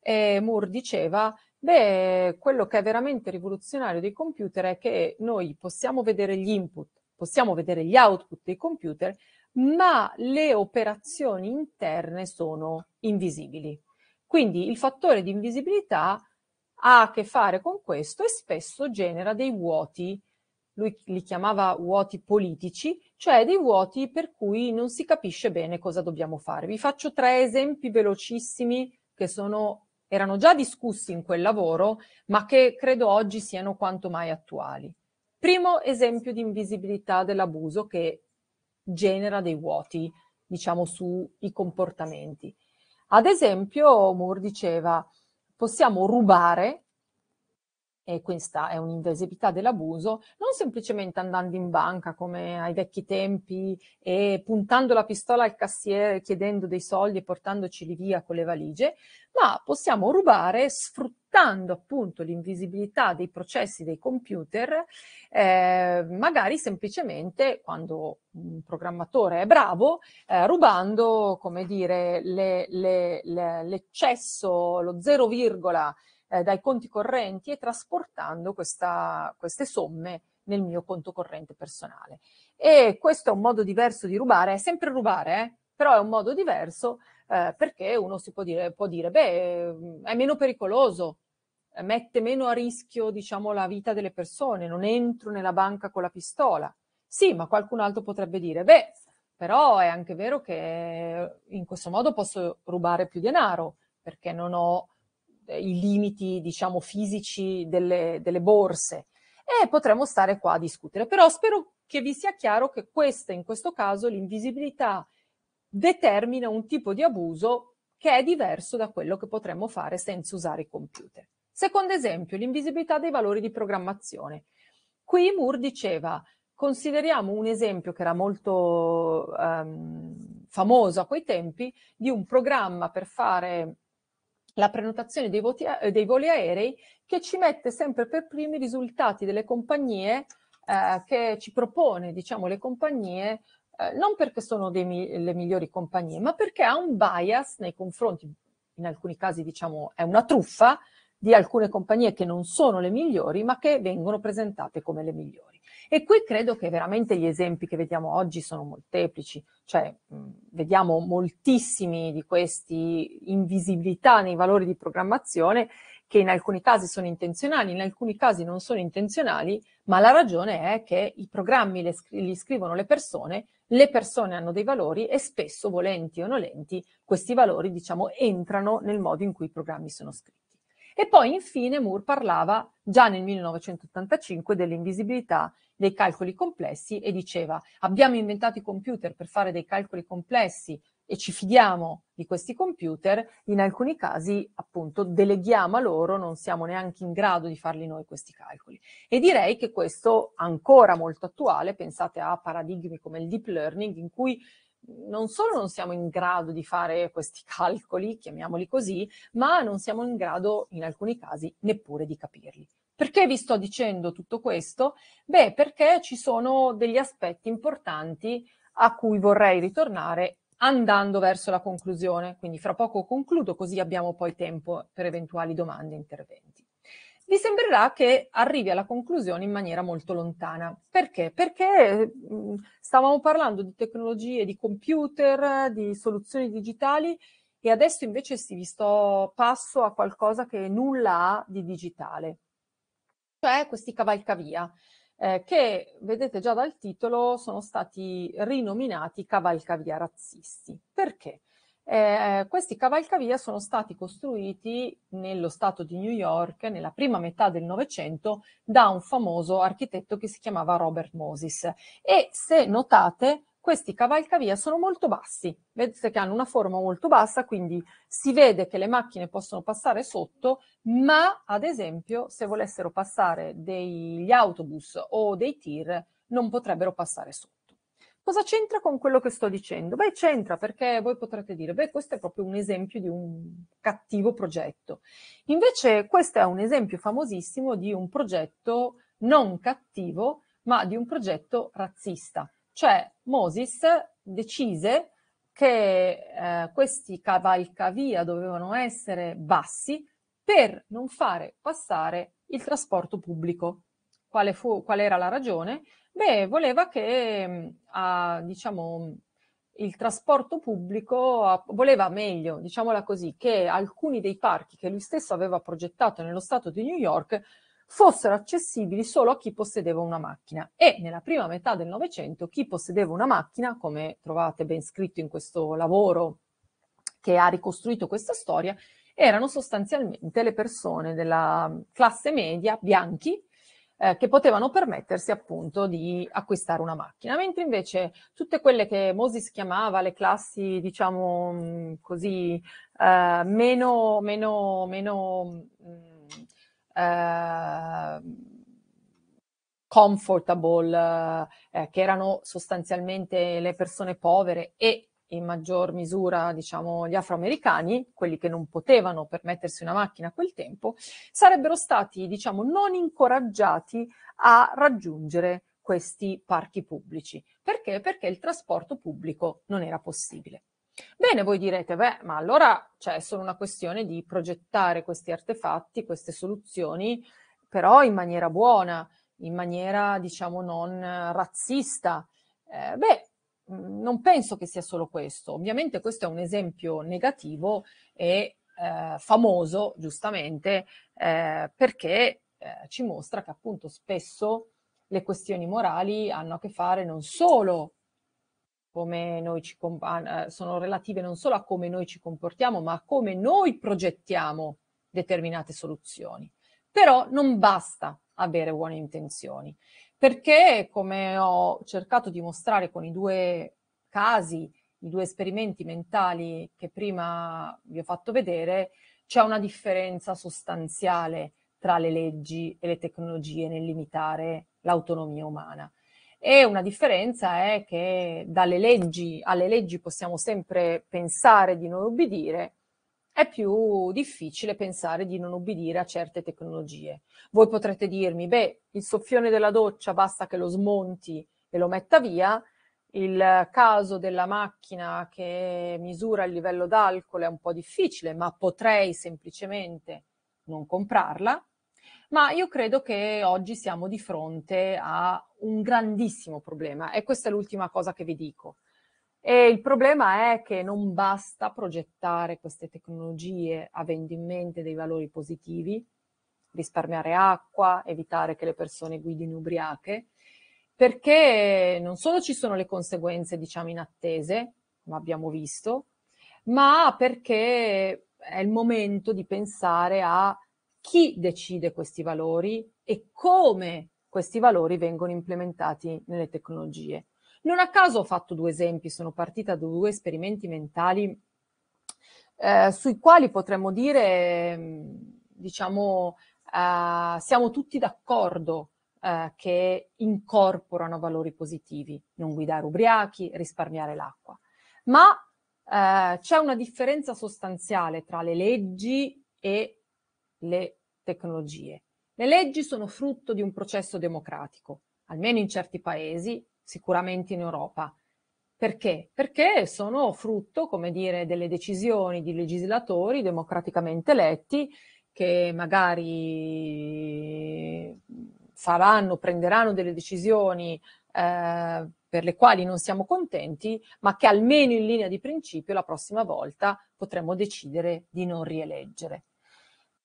E Moore diceva, beh, quello che è veramente rivoluzionario dei computer è che noi possiamo vedere gli input, possiamo vedere gli output dei computer, ma le operazioni interne sono invisibili. Quindi il fattore di invisibilità ha a che fare con questo e spesso genera dei vuoti, lui li chiamava vuoti politici, cioè dei vuoti per cui non si capisce bene cosa dobbiamo fare. Vi faccio tre esempi velocissimi che sono, erano già discussi in quel lavoro, ma che credo oggi siano quanto mai attuali. Primo esempio di invisibilità dell'abuso che genera dei vuoti, diciamo, sui comportamenti. Ad esempio, Moore diceva, possiamo rubare e questa è un'invasività dell'abuso, non semplicemente andando in banca come ai vecchi tempi e puntando la pistola al cassiere chiedendo dei soldi e portandoceli via con le valigie, ma possiamo rubare sfruttando appunto l'invisibilità dei processi dei computer, eh, magari semplicemente quando un programmatore è bravo, eh, rubando, come dire, le, le, le, l'eccesso, lo 0, eh, dai conti correnti e trasportando questa, queste somme nel mio conto corrente personale. E questo è un modo diverso di rubare, è sempre rubare, eh? però è un modo diverso eh, perché uno si può dire, può dire, beh, mm, è meno pericoloso, eh, mette meno a rischio, diciamo, la vita delle persone, non entro nella banca con la pistola. Sì, ma qualcun altro potrebbe dire, beh, però è anche vero che in questo modo posso rubare più denaro perché non ho eh, i limiti, diciamo, fisici delle, delle borse e potremmo stare qua a discutere. Però spero che vi sia chiaro che questa, in questo caso, l'invisibilità determina un tipo di abuso che è diverso da quello che potremmo fare senza usare i computer. Secondo esempio, l'invisibilità dei valori di programmazione. Qui Moore diceva, consideriamo un esempio che era molto um, famoso a quei tempi, di un programma per fare la prenotazione dei, voti, dei voli aerei che ci mette sempre per primi i risultati delle compagnie eh, che ci propone, diciamo, le compagnie, eh, non perché sono dei, le migliori compagnie, ma perché ha un bias nei confronti, in alcuni casi diciamo è una truffa, di alcune compagnie che non sono le migliori, ma che vengono presentate come le migliori. E qui credo che veramente gli esempi che vediamo oggi sono molteplici, cioè mh, vediamo moltissimi di questi invisibilità nei valori di programmazione che in alcuni casi sono intenzionali, in alcuni casi non sono intenzionali, ma la ragione è che i programmi li scrivono le persone, le persone hanno dei valori e spesso, volenti o nolenti, questi valori, diciamo, entrano nel modo in cui i programmi sono scritti. E poi infine Moore parlava già nel 1985 dell'invisibilità dei calcoli complessi e diceva abbiamo inventato i computer per fare dei calcoli complessi e ci fidiamo di questi computer, in alcuni casi appunto deleghiamo a loro, non siamo neanche in grado di farli noi questi calcoli. E direi che questo ancora molto attuale, pensate a paradigmi come il deep learning in cui non solo non siamo in grado di fare questi calcoli, chiamiamoli così, ma non siamo in grado in alcuni casi neppure di capirli. Perché vi sto dicendo tutto questo? Beh, perché ci sono degli aspetti importanti a cui vorrei ritornare andando verso la conclusione. Quindi fra poco concludo, così abbiamo poi tempo per eventuali domande e interventi vi sembrerà che arrivi alla conclusione in maniera molto lontana. Perché? Perché mm, stavamo parlando di tecnologie, di computer, di soluzioni digitali e adesso invece sì, vi sto passo a qualcosa che nulla ha di digitale, cioè questi cavalcavia. Eh, che vedete già dal titolo sono stati rinominati cavalcavia razzisti. Perché? Eh, questi cavalcavia sono stati costruiti nello stato di New York nella prima metà del Novecento da un famoso architetto che si chiamava Robert Moses. E se notate, questi cavalcavia sono molto bassi, vedete che hanno una forma molto bassa, quindi si vede che le macchine possono passare sotto, ma ad esempio se volessero passare degli autobus o dei tir non potrebbero passare sotto. Cosa c'entra con quello che sto dicendo? Beh, c'entra perché voi potrete dire, beh, questo è proprio un esempio di un cattivo progetto. Invece questo è un esempio famosissimo di un progetto non cattivo, ma di un progetto razzista. Cioè Moses decise che eh, questi cavalcavia dovevano essere bassi per non fare passare il trasporto pubblico. Quale, fu, qual era la ragione? Beh, voleva che mm, a, diciamo, mm, il trasporto pubblico a, voleva meglio, diciamola così, che alcuni dei parchi che lui stesso aveva progettato nello stato di New York fossero accessibili solo a chi possedeva una macchina e nella prima metà del Novecento chi possedeva una macchina, come trovate ben scritto in questo lavoro che ha ricostruito questa storia, erano sostanzialmente le persone della mm, classe media bianchi eh, che potevano permettersi appunto di acquistare una macchina, mentre invece tutte quelle che Moses chiamava le classi, diciamo mm, così, eh, meno, meno, meno mm, eh, comfortable, eh, che erano sostanzialmente le persone povere e in maggior misura diciamo, gli afroamericani, quelli che non potevano permettersi una macchina a quel tempo, sarebbero stati diciamo, non incoraggiati a raggiungere questi parchi pubblici. Perché? Perché il trasporto pubblico non era possibile. Bene, voi direte, beh, ma allora c'è cioè, solo una questione di progettare questi artefatti, queste soluzioni, però in maniera buona, in maniera, diciamo, non razzista. Eh, beh, Mhmm, non penso che sia solo questo. Ovviamente questo è un esempio negativo e eh, famoso, giustamente, eh, perché eh, ci mostra che appunto spesso le questioni morali hanno a che fare non solo come noi ci comp- eh, sono relative non solo a come noi ci comportiamo, ma a come noi progettiamo determinate soluzioni. Però non basta avere buone intenzioni perché, come ho cercato di mostrare con i due casi, i due esperimenti mentali che prima vi ho fatto vedere, c'è una differenza sostanziale tra le leggi e le tecnologie nel limitare l'autonomia umana. E una differenza è che dalle leggi alle leggi possiamo sempre pensare di non obbedire, è più difficile pensare di non ubbidire a certe tecnologie. Voi potrete dirmi, beh, il soffione della doccia basta che lo smonti e lo metta via, il caso della macchina che misura il livello d'alcol è un po' difficile, ma potrei semplicemente non comprarla. Ma io credo che oggi siamo di fronte a un grandissimo problema e questa è l'ultima cosa che vi dico. E il problema è che non basta progettare queste tecnologie avendo in mente dei valori positivi, risparmiare acqua, evitare che le persone guidino ubriache, perché non solo ci sono le conseguenze, diciamo, inattese, come abbiamo visto, ma perché è il momento di pensare a chi decide questi valori e come questi valori vengono implementati nelle tecnologie. Non a caso ho fatto due esempi, sono partita da due esperimenti mentali eh, sui quali potremmo dire, mm, diciamo, eh, siamo tutti d'accordo eh, che incorporano valori positivi, non guidare ubriachi, risparmiare l'acqua. Ma eh, c'è una differenza sostanziale tra le leggi e le tecnologie. Le leggi sono frutto di un processo democratico, almeno in certi paesi, sicuramente in Europa. Perché? Perché sono frutto, come dire, delle decisioni di legislatori democraticamente eletti che magari faranno, prenderanno delle decisioni eh, per le quali non siamo contenti, ma che almeno in linea di principio la prossima volta potremo decidere di non rieleggere.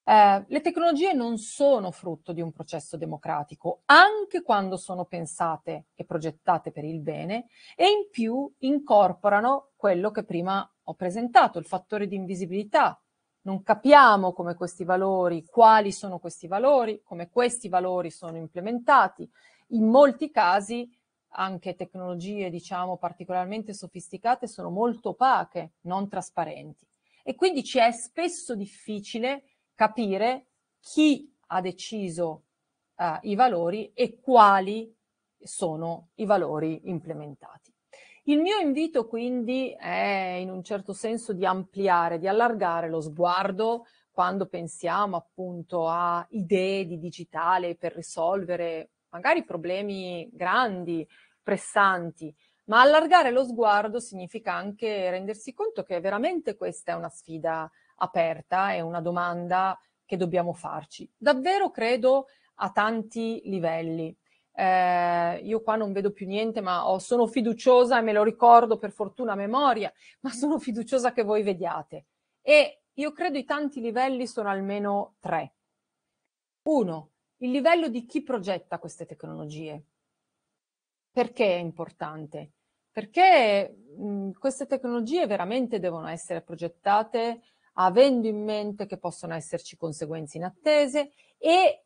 Eh, le tecnologie non sono frutto di un processo democratico, anche quando sono pensate e progettate per il bene, e in più incorporano quello che prima ho presentato, il fattore di invisibilità. Non capiamo come questi valori, quali sono questi valori, come questi valori sono implementati. In molti casi anche tecnologie, diciamo, particolarmente sofisticate sono molto opache, non trasparenti. E quindi ci è spesso difficile capire chi ha deciso eh, i valori e quali sono i valori implementati. Il mio invito quindi è in un certo senso di ampliare, di allargare lo sguardo quando pensiamo appunto a idee di digitale per risolvere magari problemi grandi, pressanti, ma allargare lo sguardo significa anche rendersi conto che veramente questa è una sfida aperta, è una domanda che dobbiamo farci. Davvero credo a tanti livelli. Eh, io qua non vedo più niente, ma ho, sono fiduciosa e me lo ricordo per fortuna a memoria, (laughs) ma sono fiduciosa che voi vediate. E io credo i tanti livelli sono almeno tre. Uno, il livello di chi progetta queste tecnologie. Perché è importante? Perché mh, queste tecnologie veramente devono essere progettate avendo in mente che possono esserci conseguenze inattese e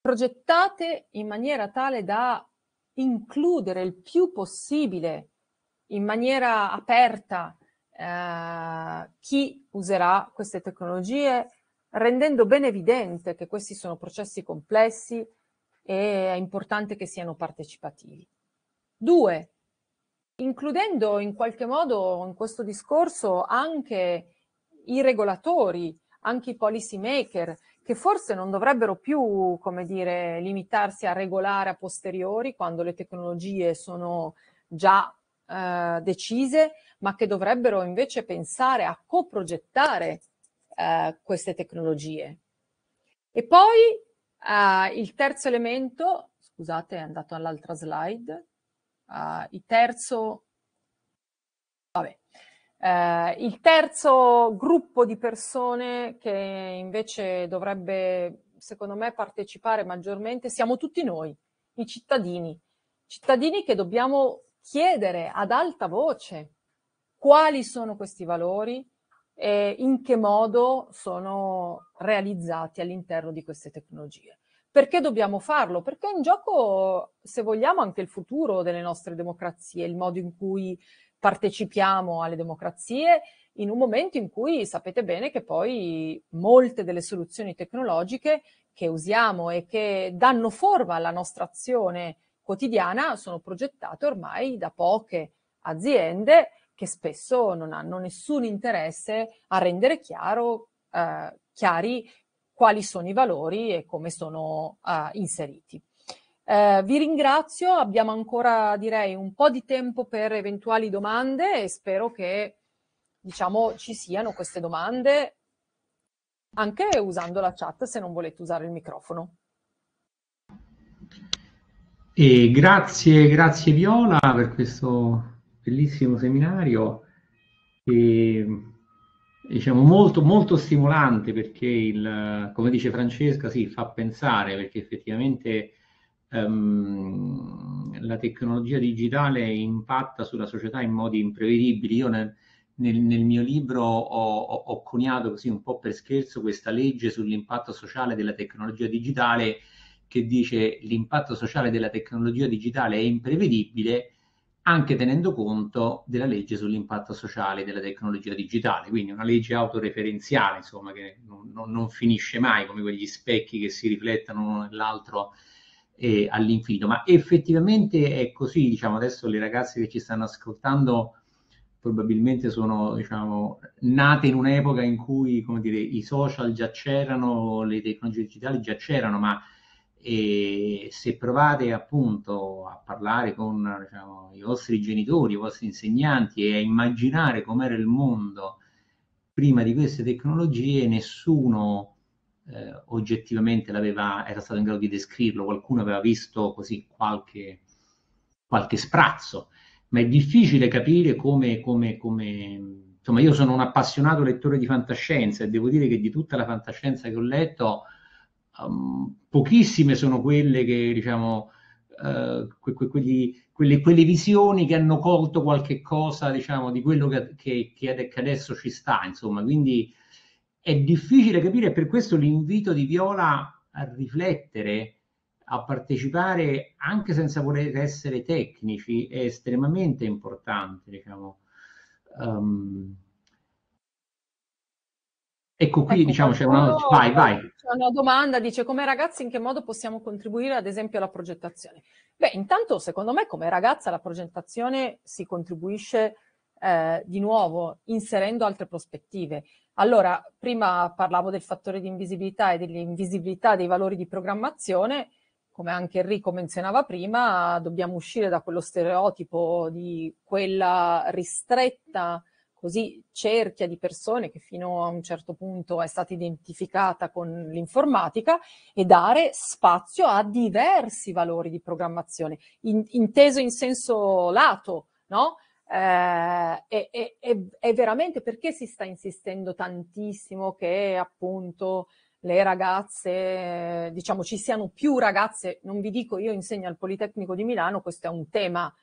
progettate in maniera tale da includere il più possibile in maniera aperta eh, chi userà queste tecnologie, rendendo ben evidente che questi sono processi complessi e è importante che siano partecipativi. Due, includendo in qualche modo in questo discorso anche i regolatori, anche i policy maker, che forse non dovrebbero più, come dire, limitarsi a regolare a posteriori quando le tecnologie sono già eh, decise, ma che dovrebbero invece pensare a coprogettare eh, queste tecnologie. E poi eh, il terzo elemento, scusate, è andato all'altra slide, eh, il terzo, vabbè, eh, il terzo gruppo di persone che invece dovrebbe, secondo me, partecipare maggiormente siamo tutti noi, i cittadini, cittadini che dobbiamo chiedere ad alta voce quali sono questi valori e in che modo sono realizzati all'interno di queste tecnologie. Perché dobbiamo farlo? Perché è in gioco, se vogliamo, anche il futuro delle nostre democrazie, il modo in cui partecipiamo alle democrazie in un momento in cui sapete bene che poi molte delle soluzioni tecnologiche che usiamo e che danno forma alla nostra azione quotidiana sono progettate ormai da poche aziende che spesso non hanno nessun interesse a rendere chiaro, eh, chiari quali sono i valori e come sono eh, inseriti. Eh, vi ringrazio, abbiamo ancora direi un po' di tempo per eventuali domande e spero che diciamo ci siano queste domande anche usando la chat se non volete usare il microfono. E grazie, grazie Viola per questo bellissimo seminario. E, diciamo molto, molto stimolante perché il, come dice Francesca, sì, fa pensare perché effettivamente ehm, la tecnologia digitale impatta sulla società in modi imprevedibili. Io nel, nel, nel mio libro ho, ho, ho, coniato così un po' per scherzo questa legge sull'impatto sociale della tecnologia digitale che dice l'impatto sociale della tecnologia digitale è imprevedibile anche tenendo conto della legge sull'impatto sociale della tecnologia digitale, quindi una legge autoreferenziale, insomma, che non, non, non finisce mai, come quegli specchi che si riflettono l'uno nell'altro eh, all'infinito, ma effettivamente è così, diciamo adesso le ragazze che ci stanno ascoltando probabilmente sono diciamo, nate in un'epoca in cui dire, i social già c'erano, le tecnologie digitali già c'erano, ma eh, se provate appunto a parlare con diciamo, i vostri genitori, i vostri insegnanti e a immaginare com'era il mondo prima di queste tecnologie, nessuno eh, oggettivamente era stato in grado di descriverlo, qualcuno aveva visto così qualche, qualche sprazzo, ma è difficile capire come, come, come insomma, io sono un appassionato lettore di fantascienza e devo dire che di tutta la fantascienza che ho letto, um, pochissime sono quelle che, diciamo, uh, que- que- quelli, quelle, quelle, visioni che hanno colto qualche cosa, diciamo, di quello che, che, che adesso ci sta, insomma, quindi è difficile capire, per questo l'invito di Viola a riflettere, a partecipare anche senza voler essere tecnici è estremamente importante, diciamo. Um, Ecco qui ecco, diciamo c'è una... Vai, vai. C'è una domanda, dice come ragazzi in che modo possiamo contribuire ad esempio alla progettazione? Beh, intanto secondo me come ragazza la progettazione si contribuisce eh, di nuovo inserendo altre prospettive. Allora, prima parlavo del fattore di invisibilità e dell'invisibilità dei valori di programmazione. Come anche Enrico menzionava prima, dobbiamo uscire da quello stereotipo di quella ristretta così cerchia di persone che fino a un certo punto è stata identificata con l'informatica e dare spazio a diversi valori di programmazione, in, inteso in senso lato, no? Eh, e, e, e veramente perché si sta insistendo tantissimo che appunto le ragazze, diciamo ci siano più ragazze, non vi dico io insegno al Politecnico di Milano, questo è un tema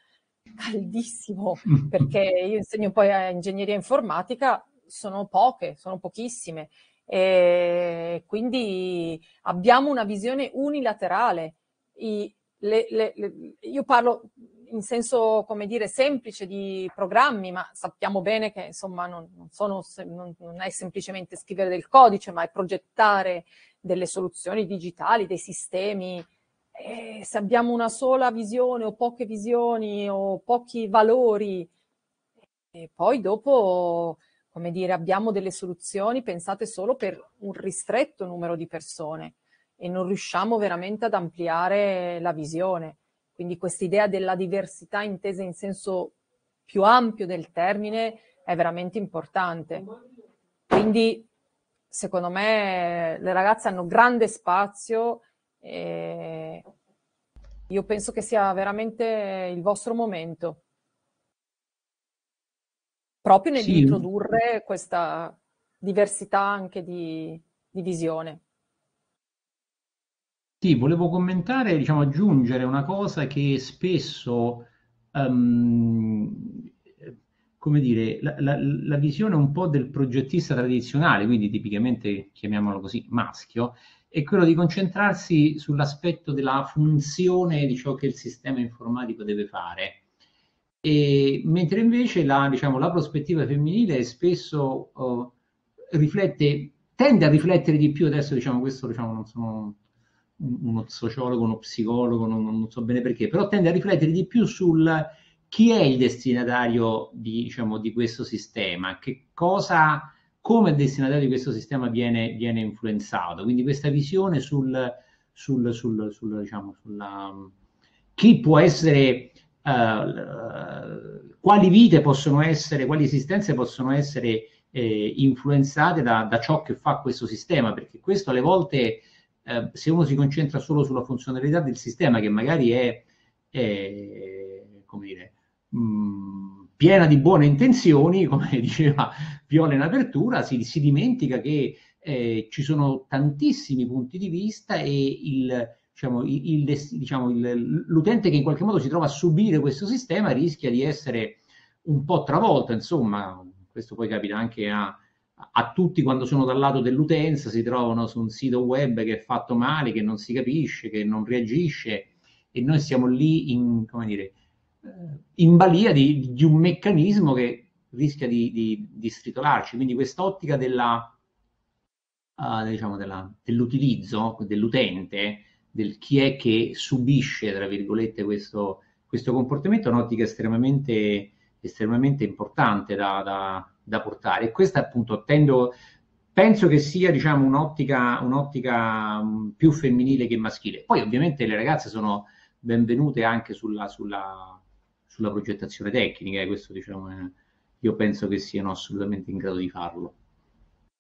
caldissimo (laughs) perché io insegno poi a ingegneria informatica, sono poche, sono pochissime e quindi abbiamo una visione unilaterale. I, le, le, le, io parlo in senso, come dire, semplice di programmi, ma sappiamo bene che insomma non, non, sono, non, non è semplicemente scrivere del codice, ma è progettare delle soluzioni digitali, dei sistemi. E eh, se abbiamo una sola visione o poche visioni o pochi valori, e poi dopo, come dire, abbiamo delle soluzioni pensate solo per un ristretto numero di persone e non riusciamo veramente ad ampliare la visione. Quindi questa idea della diversità intesa in senso più ampio del termine è veramente importante. Quindi secondo me le ragazze hanno grande spazio e io penso che sia veramente il vostro momento proprio nell'introdurre sì. questa diversità anche di, di visione volevo commentare, diciamo, aggiungere una cosa che spesso, ehm, come dire, la, la, la visione un po' del progettista tradizionale, quindi tipicamente chiamiamolo così maschio, è quello di concentrarsi sull'aspetto della funzione di ciò che il sistema informatico deve fare. E, mentre invece la, diciamo, la, prospettiva femminile spesso uh, riflette, tende a riflettere di più, adesso diciamo questo diciamo, non sono uno sociologo, uno psicologo, non, non, so bene perché, però tende a riflettere di più sul chi è il destinatario di, diciamo, di questo sistema, che cosa, come il destinatario di questo sistema viene, viene influenzato. Quindi questa visione sul, sul, sul, sul diciamo, sulla, chi può essere, uh, quali vite possono essere, quali esistenze possono essere eh, influenzate da, da ciò che fa questo sistema, perché questo alle volte eh, se uno si concentra solo sulla funzionalità del sistema che magari è, è come dire, mh, mm, piena di buone intenzioni, (laughs) come diceva Viola in apertura, si, si dimentica che eh, ci sono tantissimi punti di vista e il, diciamo, il, diciamo, il, diciamo, l'utente che in qualche modo si trova a subire questo sistema rischia di essere un po' travolto, insomma, questo poi capita anche a a tutti quando sono dal lato dell'utenza si trovano su un sito web che è fatto male, che non si capisce, che non reagisce e noi siamo lì in, come dire, eh, in balia di, di un meccanismo che rischia di, di, di stritolarci. Quindi quest'ottica della, uh, diciamo della, dell'utilizzo dell'utente, del chi è che subisce, tra virgolette, questo, questo comportamento è un'ottica estremamente, estremamente importante da, da da portare. E questa appunto tendo, penso che sia diciamo, un'ottica, un'ottica mm, più femminile che maschile. Poi ovviamente le ragazze sono benvenute anche sulla, sulla, sulla progettazione tecnica e eh, questo diciamo, eh, io penso che siano assolutamente in grado di farlo.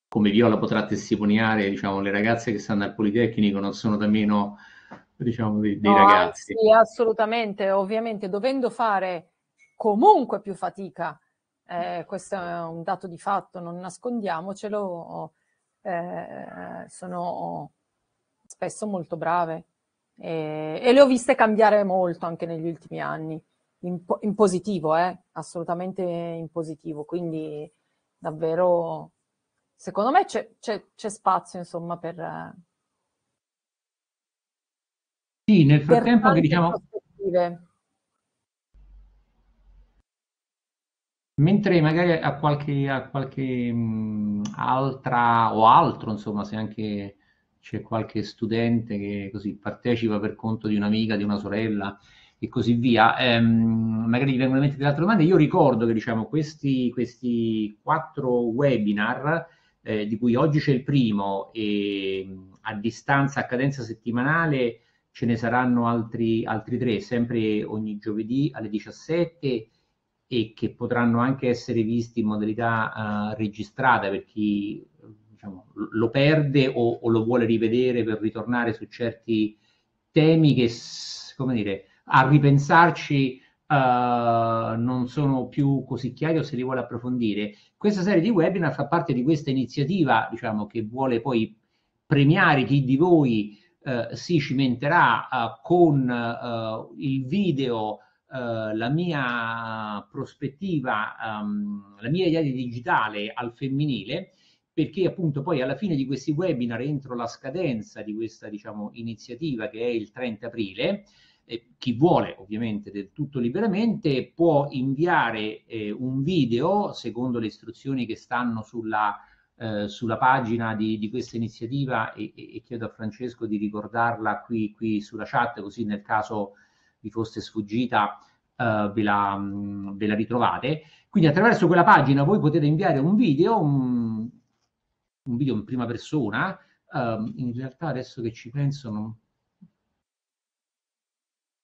Come Viola potrà testimoniare, diciamo, le ragazze che stanno al Politecnico non sono da meno diciamo, dei, dei no, ragazzi. Sì, assolutamente, ovviamente dovendo fare comunque più fatica eh, questo è un dato di fatto, non nascondiamocelo, eh, sono spesso molto brave e, e, le ho viste cambiare molto anche negli ultimi anni, in, in positivo, eh, assolutamente in positivo, quindi davvero secondo me c'è, spazio insomma per... Sì, nel frattempo per che diciamo... Mentre magari a qualche, a qualche mh, mm, altra o altro, insomma, se anche c'è qualche studente che così partecipa per conto di un'amica, di una sorella e così via, ehm, magari gli vengono in mente delle altre domande. Io ricordo che diciamo, questi, questi quattro webinar, eh, di cui oggi c'è il primo e a distanza, a cadenza settimanale, ce ne saranno altri, altri tre, sempre ogni giovedì alle 17 e che potranno anche essere visti in modalità uh, registrata per chi diciamo, lo perde o, o, lo vuole rivedere per ritornare su certi temi che, come dire, a ripensarci uh, non sono più così chiari o se li vuole approfondire. Questa serie di webinar fa parte di questa iniziativa, diciamo, che vuole poi premiare chi di voi uh, si cimenterà con il video eh, la mia prospettiva, um, la mia idea di digitale al femminile, perché appunto poi alla fine di questi webinar, entro la scadenza di questa diciamo, iniziativa che è il 30 aprile, eh, chi vuole ovviamente del tutto liberamente può inviare eh, un video secondo le istruzioni che stanno sulla, eh, sulla pagina di, di, questa iniziativa e, e, chiedo a Francesco di ricordarla qui, qui sulla chat così nel caso vi fosse sfuggita eh, ve, la, mm, ve, la, ritrovate. Quindi attraverso quella pagina voi potete inviare un video, un, un video in prima persona, Uh, in realtà adesso che ci penso non...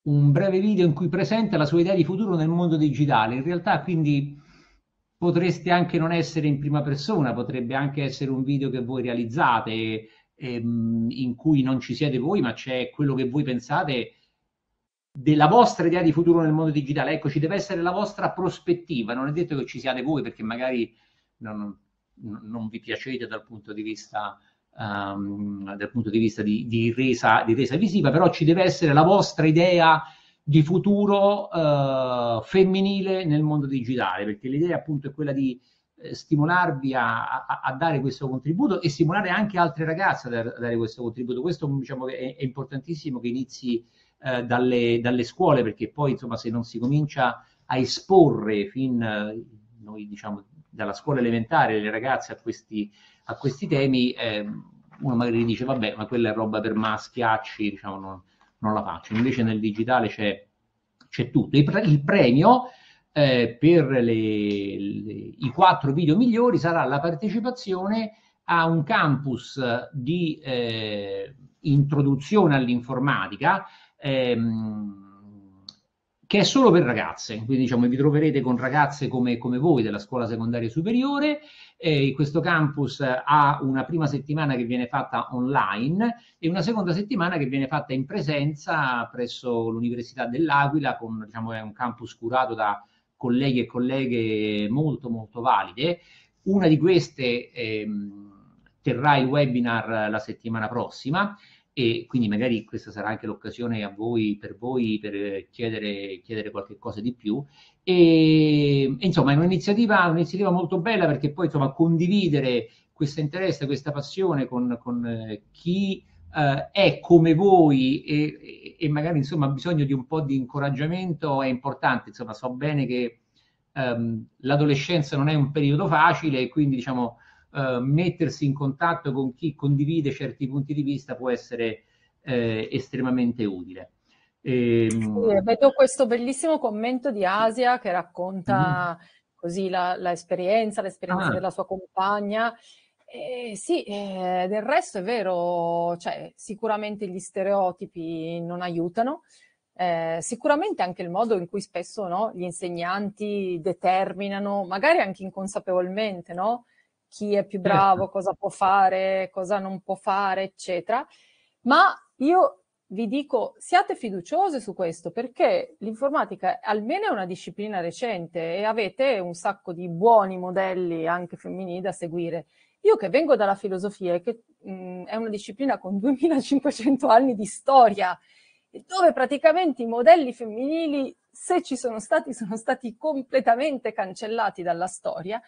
un breve video in cui presenta la sua idea di futuro nel mondo digitale in realtà quindi potreste anche non essere in prima persona potrebbe anche essere un video che voi realizzate ehm, in cui non ci siete voi ma c'è quello che voi pensate della vostra idea di futuro nel mondo digitale. Ecco, ci deve essere la vostra prospettiva. Non è detto che ci siate voi perché magari non, non vi piacete dal punto di vista, um, dal punto di, vista di, di, resa, di resa visiva, però ci deve essere la vostra idea di futuro uh, femminile nel mondo digitale, perché l'idea appunto è quella di eh, stimolarvi a, a, a, dare questo contributo e stimolare anche altre ragazze a dare, a dare questo contributo. Questo diciamo, è, è importantissimo che inizi eh, dalle, dalle, scuole, perché poi insomma se non si comincia a esporre fin eh, noi diciamo dalla scuola elementare le ragazze a questi, a questi temi, eh, uno magari dice vabbè ma quella è roba per maschiacci, diciamo non, non la faccio, invece nel digitale c'è, c'è tutto. Il, pre- il premio eh, per le, le, i quattro video migliori sarà la partecipazione a un campus di eh, introduzione all'informatica ehm, che è solo per ragazze, quindi diciamo vi troverete con ragazze come, come voi della scuola secondaria superiore, eh, questo campus ha una prima settimana che viene fatta online e una seconda settimana che viene fatta in presenza presso l'Università dell'Aquila, con, diciamo, è un campus curato da colleghi e colleghe molto molto valide. Una di queste ehm, terrà il webinar la settimana prossima e quindi magari questa sarà anche l'occasione voi, per voi per chiedere, chiedere, qualche cosa di più. E, insomma è un'iniziativa, un'iniziativa, molto bella perché poi insomma, condividere questo interesse, questa passione con, con eh, chi eh, è come voi e, e, magari insomma ha bisogno di un po' di incoraggiamento è importante, insomma so bene che ehm, l'adolescenza non è un periodo facile e quindi diciamo Ehm, mettersi in contatto con chi condivide certi punti di vista può essere eh, estremamente utile. Ehm, e... Sì, vedo questo bellissimo commento di Asia che racconta mm. così la, la esperienza, l'esperienza ah. della sua compagna. Eh, sì, eh, del resto è vero, cioè, sicuramente gli stereotipi non aiutano, eh, sicuramente anche il modo in cui spesso no, gli insegnanti determinano, magari anche inconsapevolmente, no, chi è più certo. bravo, cosa può fare, cosa non può fare, eccetera. Ma io vi dico, siate fiduciosi su questo perché l'informatica almeno è una disciplina recente e avete un sacco di buoni modelli anche femminili da seguire. Io che vengo dalla filosofia, che mh, è una disciplina con 2500 anni di storia, dove praticamente i modelli femminili, se ci sono stati, sono stati completamente cancellati dalla storia,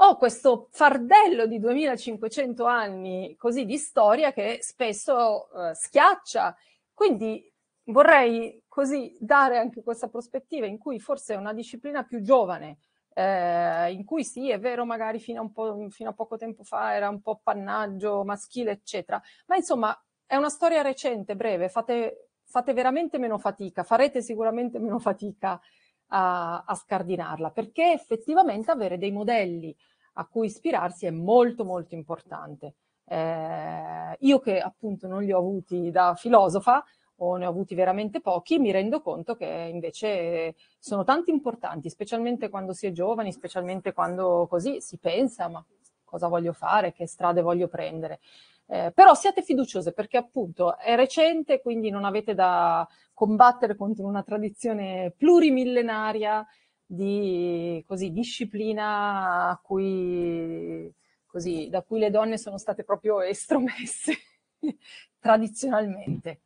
ho questo fardello di 2500 anni così di storia che spesso eh, schiaccia. Quindi vorrei così dare anche questa prospettiva in cui forse è una disciplina più giovane, eh, in cui sì, è vero, magari fino a, fino a poco tempo fa era un po' pannaggio maschile, eccetera, ma insomma è una storia recente, breve, fate, fate veramente meno fatica, farete sicuramente meno fatica a, a scardinarla, perché effettivamente avere dei modelli a cui ispirarsi è molto molto importante. Eh, io che appunto non li ho avuti da filosofa o ne ho avuti veramente pochi, mi rendo conto che invece sono tanti importanti, specialmente quando si è giovani, specialmente quando così si pensa ma cosa voglio fare, che strade voglio prendere. Eh, però siate fiduciose perché appunto è recente, quindi non avete da combattere contro una tradizione plurimillenaria di così, disciplina cui, così, da cui le donne sono state proprio estromesse (laughs) tradizionalmente.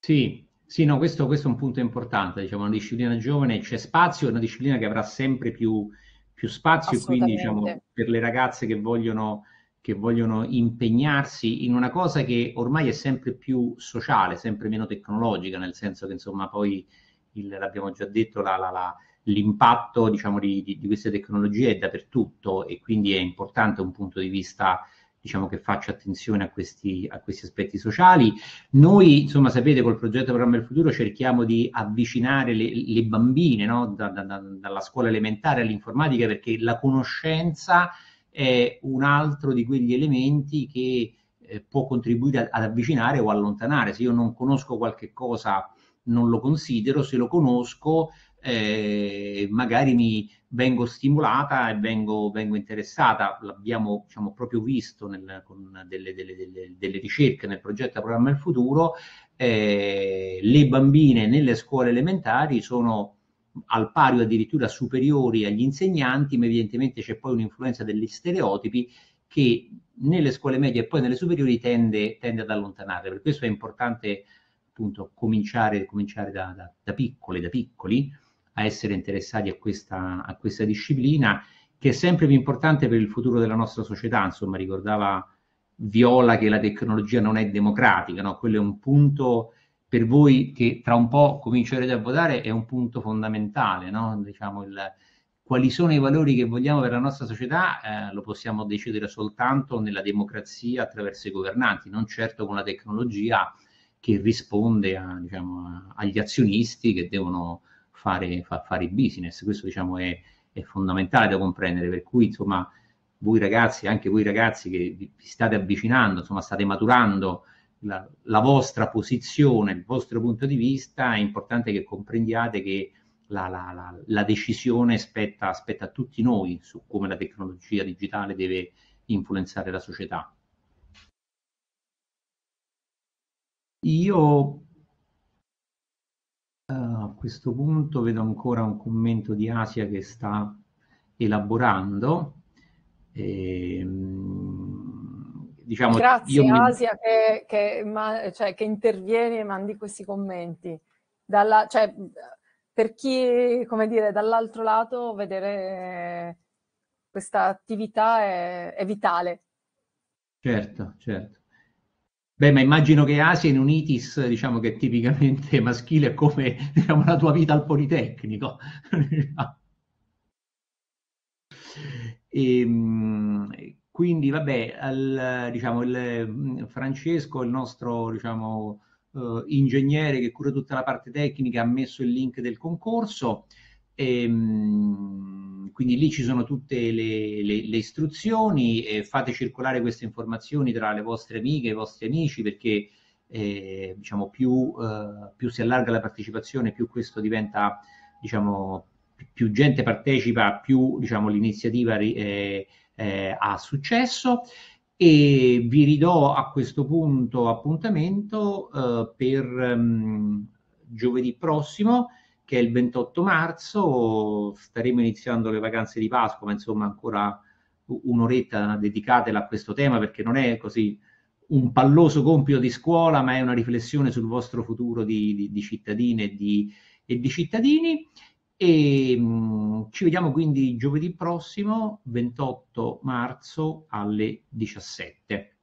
Sì, sì no, questo, questo, è un punto importante, diciamo, una disciplina giovane c'è spazio, è una disciplina che avrà sempre più, più spazio, quindi diciamo, per le ragazze che vogliono che vogliono impegnarsi in una cosa che ormai è sempre più sociale, sempre meno tecnologica, nel senso che insomma poi, il, l'abbiamo già detto, la, la, la, l'impatto diciamo, di, di, di, queste tecnologie è dappertutto e quindi è importante un punto di vista diciamo, che faccia attenzione a questi, a questi aspetti sociali. Noi, insomma, sapete, col progetto Programma del Futuro cerchiamo di avvicinare le, le bambine no? da, da, da, dalla scuola elementare all'informatica perché la conoscenza è un altro di quegli elementi che eh, può contribuire ad avvicinare o allontanare. Se io non conosco qualche cosa non lo considero, se lo conosco eh, magari mi vengo stimolata e vengo, vengo interessata. L'abbiamo diciamo, proprio visto nel, con delle, delle, delle, delle, ricerche nel progetto Programma del Futuro. Eh, le bambine nelle scuole elementari sono al pari o addirittura superiori agli insegnanti, ma evidentemente c'è poi un'influenza degli stereotipi che nelle scuole medie e poi nelle superiori tende, tende ad allontanare. Per questo è importante appunto cominciare, cominciare da, da, da, piccole, da piccoli, a essere interessati a questa, a questa disciplina che è sempre più importante per il futuro della nostra società. Insomma, ricordava Viola che la tecnologia non è democratica, no? quello è un punto per voi che tra un po' comincerete a votare è un punto fondamentale, no? diciamo il, quali sono i valori che vogliamo per la nostra società eh, lo possiamo decidere soltanto nella democrazia attraverso i governanti, non certo con la tecnologia che risponde a, diciamo, agli azionisti che devono fare, fa, fare il business. Questo diciamo, è, è, fondamentale da comprendere, per cui insomma voi ragazzi, anche voi ragazzi che vi state avvicinando, insomma state maturando, la, la, vostra posizione, il vostro punto di vista, è importante che comprendiate che la, la, la decisione spetta, spetta, a tutti noi su come la tecnologia digitale deve influenzare la società. Io eh, a questo punto vedo ancora un commento di Asia che sta elaborando. Ehm, diciamo, Grazie mi... Asia che, che, ma, cioè, che, intervieni e mandi questi commenti. Dalla, cioè, per chi, come dire, dall'altro lato vedere questa attività è, è vitale. Certo, certo. Beh, ma immagino che Asia in unitis, diciamo che è tipicamente (laughs) maschile, è come diciamo, la tua vita al Politecnico. (laughs) Diciamo. e, ehm, quindi, vabbè, al, diciamo, il, mm, Francesco, il nostro diciamo, eh, ingegnere che cura tutta la parte tecnica, ha messo il link del concorso. E, ehm, quindi lì ci sono tutte le, le, le istruzioni, eh, fate circolare queste informazioni tra le vostre amiche e i vostri amici perché eh, diciamo, più, eh, più, si allarga la partecipazione, più questo diventa, diciamo, più gente partecipa, più diciamo, l'iniziativa eh, eh, ha successo e vi ridò a questo punto appuntamento eh, per um, giovedì prossimo che è il 28 marzo, staremo iniziando le vacanze di Pasqua, ma insomma ancora un'oretta dedicatela a questo tema perché non è così un palloso compito di scuola, ma è una riflessione sul vostro futuro di, di, di cittadine e di, e di cittadini. E mh, mm, ci vediamo quindi giovedì prossimo, 28 marzo alle 17.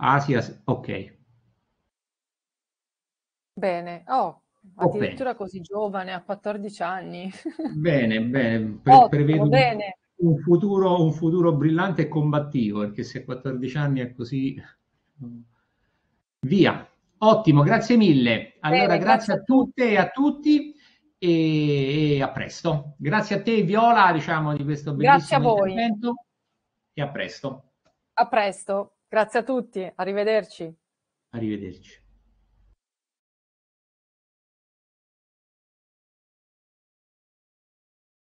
Asia, ah, ok. Bene, oh, oh addirittura oh, così giovane, a 14 anni. (laughs) Bene, bene, Pre- Ottimo, prevedo bene. Un, futuro, un futuro brillante e combattivo, perché se a 14 anni è così... Mm, via! Ottimo, grazie mille. Allora, Bene, grazie, grazie, a tutte e a tutti e, e, a presto. Grazie a te Viola, diciamo, di questo bellissimo intervento e a presto. A presto, grazie a tutti, arrivederci. Arrivederci.